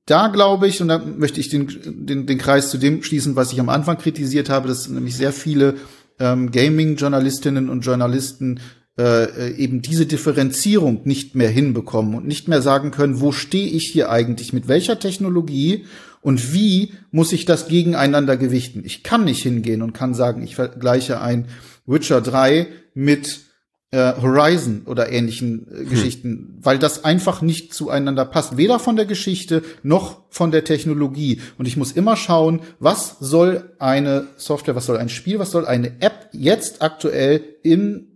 Da glaube ich, und da möchte ich den, den, den Kreis zu dem schließen, was ich am Anfang kritisiert habe, dass nämlich sehr viele ähm, Gaming-Journalistinnen und Journalisten äh, äh eben diese Differenzierung nicht mehr hinbekommen und nicht mehr sagen können, wo stehe ich hier eigentlich, mit welcher Technologie und wie muss ich das gegeneinander gewichten. Ich kann nicht hingehen und kann sagen, ich vergleiche ein Witcher 3 mit äh, Horizon oder ähnlichen äh, hm. Geschichten, weil das einfach nicht zueinander passt, weder von der Geschichte noch von der Technologie. Und ich muss immer schauen, was soll eine Software, was soll ein Spiel, was soll eine App jetzt aktuell in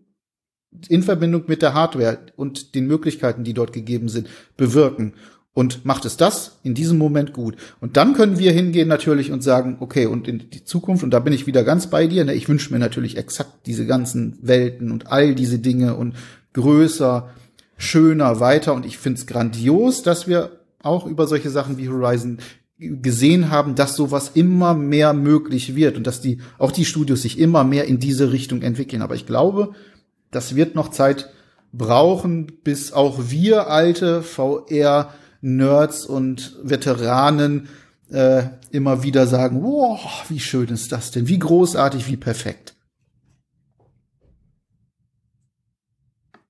in Verbindung mit der Hardware und den Möglichkeiten, die dort gegeben sind, bewirken und macht es das in diesem Moment gut. Und dann können wir hingehen natürlich und sagen, okay, und in die Zukunft, und da bin ich wieder ganz bei dir, ne, ich wünsche mir natürlich exakt diese ganzen Welten und all diese Dinge und größer, schöner, weiter. Und ich finde es grandios, dass wir auch über solche Sachen wie Horizon gesehen haben, dass sowas immer mehr möglich wird und dass die, auch die Studios sich immer mehr in diese Richtung entwickeln. Aber ich glaube, das wird noch Zeit brauchen, bis auch wir alte VR Nerds und Veteranen äh, immer wieder sagen, wow, wie schön ist das denn, wie großartig, wie perfekt.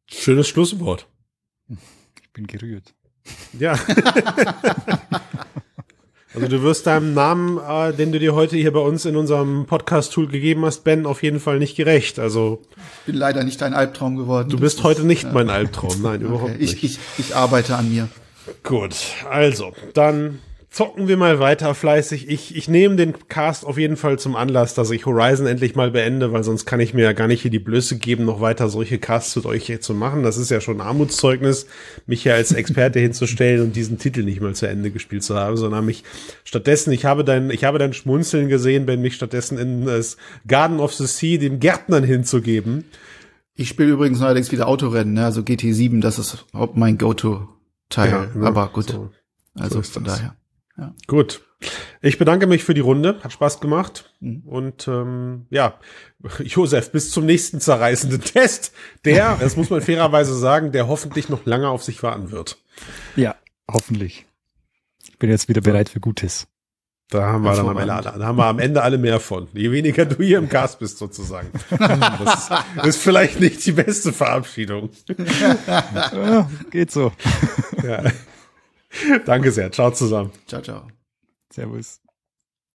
Schönes Schlusswort. Ich bin gerührt. Ja. also du wirst deinem Namen, äh, den du dir heute hier bei uns in unserem Podcast-Tool gegeben hast, Ben, auf jeden Fall nicht gerecht. Also ich bin leider nicht dein Albtraum geworden. Du bist heute nicht ja. Äh, mein Albtraum, nein, okay. überhaupt nicht. Ich, ich, ich arbeite an mir. Gut, also, dann zocken wir mal weiter fleißig. Ich, ich nehme den Cast auf jeden Fall zum Anlass, dass ich Horizon endlich mal beende, weil sonst kann ich mir ja gar nicht hier die Blöße geben, noch weiter solche Casts mit euch hier zu machen. Das ist ja schon ein Armutszeugnis, mich hier als Experte hinzustellen und diesen Titel nicht mal zu Ende gespielt zu haben, sondern mich stattdessen, ich habe dein, ich habe dein Schmunzeln gesehen, wenn mich stattdessen in das Garden of the Sea dem Gärtnern hinzugeben. Ich spiele übrigens neuerdings wieder Autorennen, ne? also GT7, das ist mein Go-To. Teil. Ja, ja, ne? Aber gut. So, also so von das. daher. Ja. Gut. Ich bedanke mich für die Runde. Hat Spaß gemacht. Mhm. Und ähm, ja, Josef, bis zum nächsten zerreißenden Test, der, das muss man fairerweise sagen, der hoffentlich noch lange auf sich warten wird. Ja, hoffentlich. Ich bin jetzt wieder bereit für Gutes. Da haben, wir dann am, Ende, da haben wir am Ende alle mehr von. Je weniger du hier im Gas bist, sozusagen. Das ist vielleicht nicht die beste Verabschiedung. Ja, geht so. Ja. Danke sehr. Ciao zusammen. Ciao, ciao. Servus.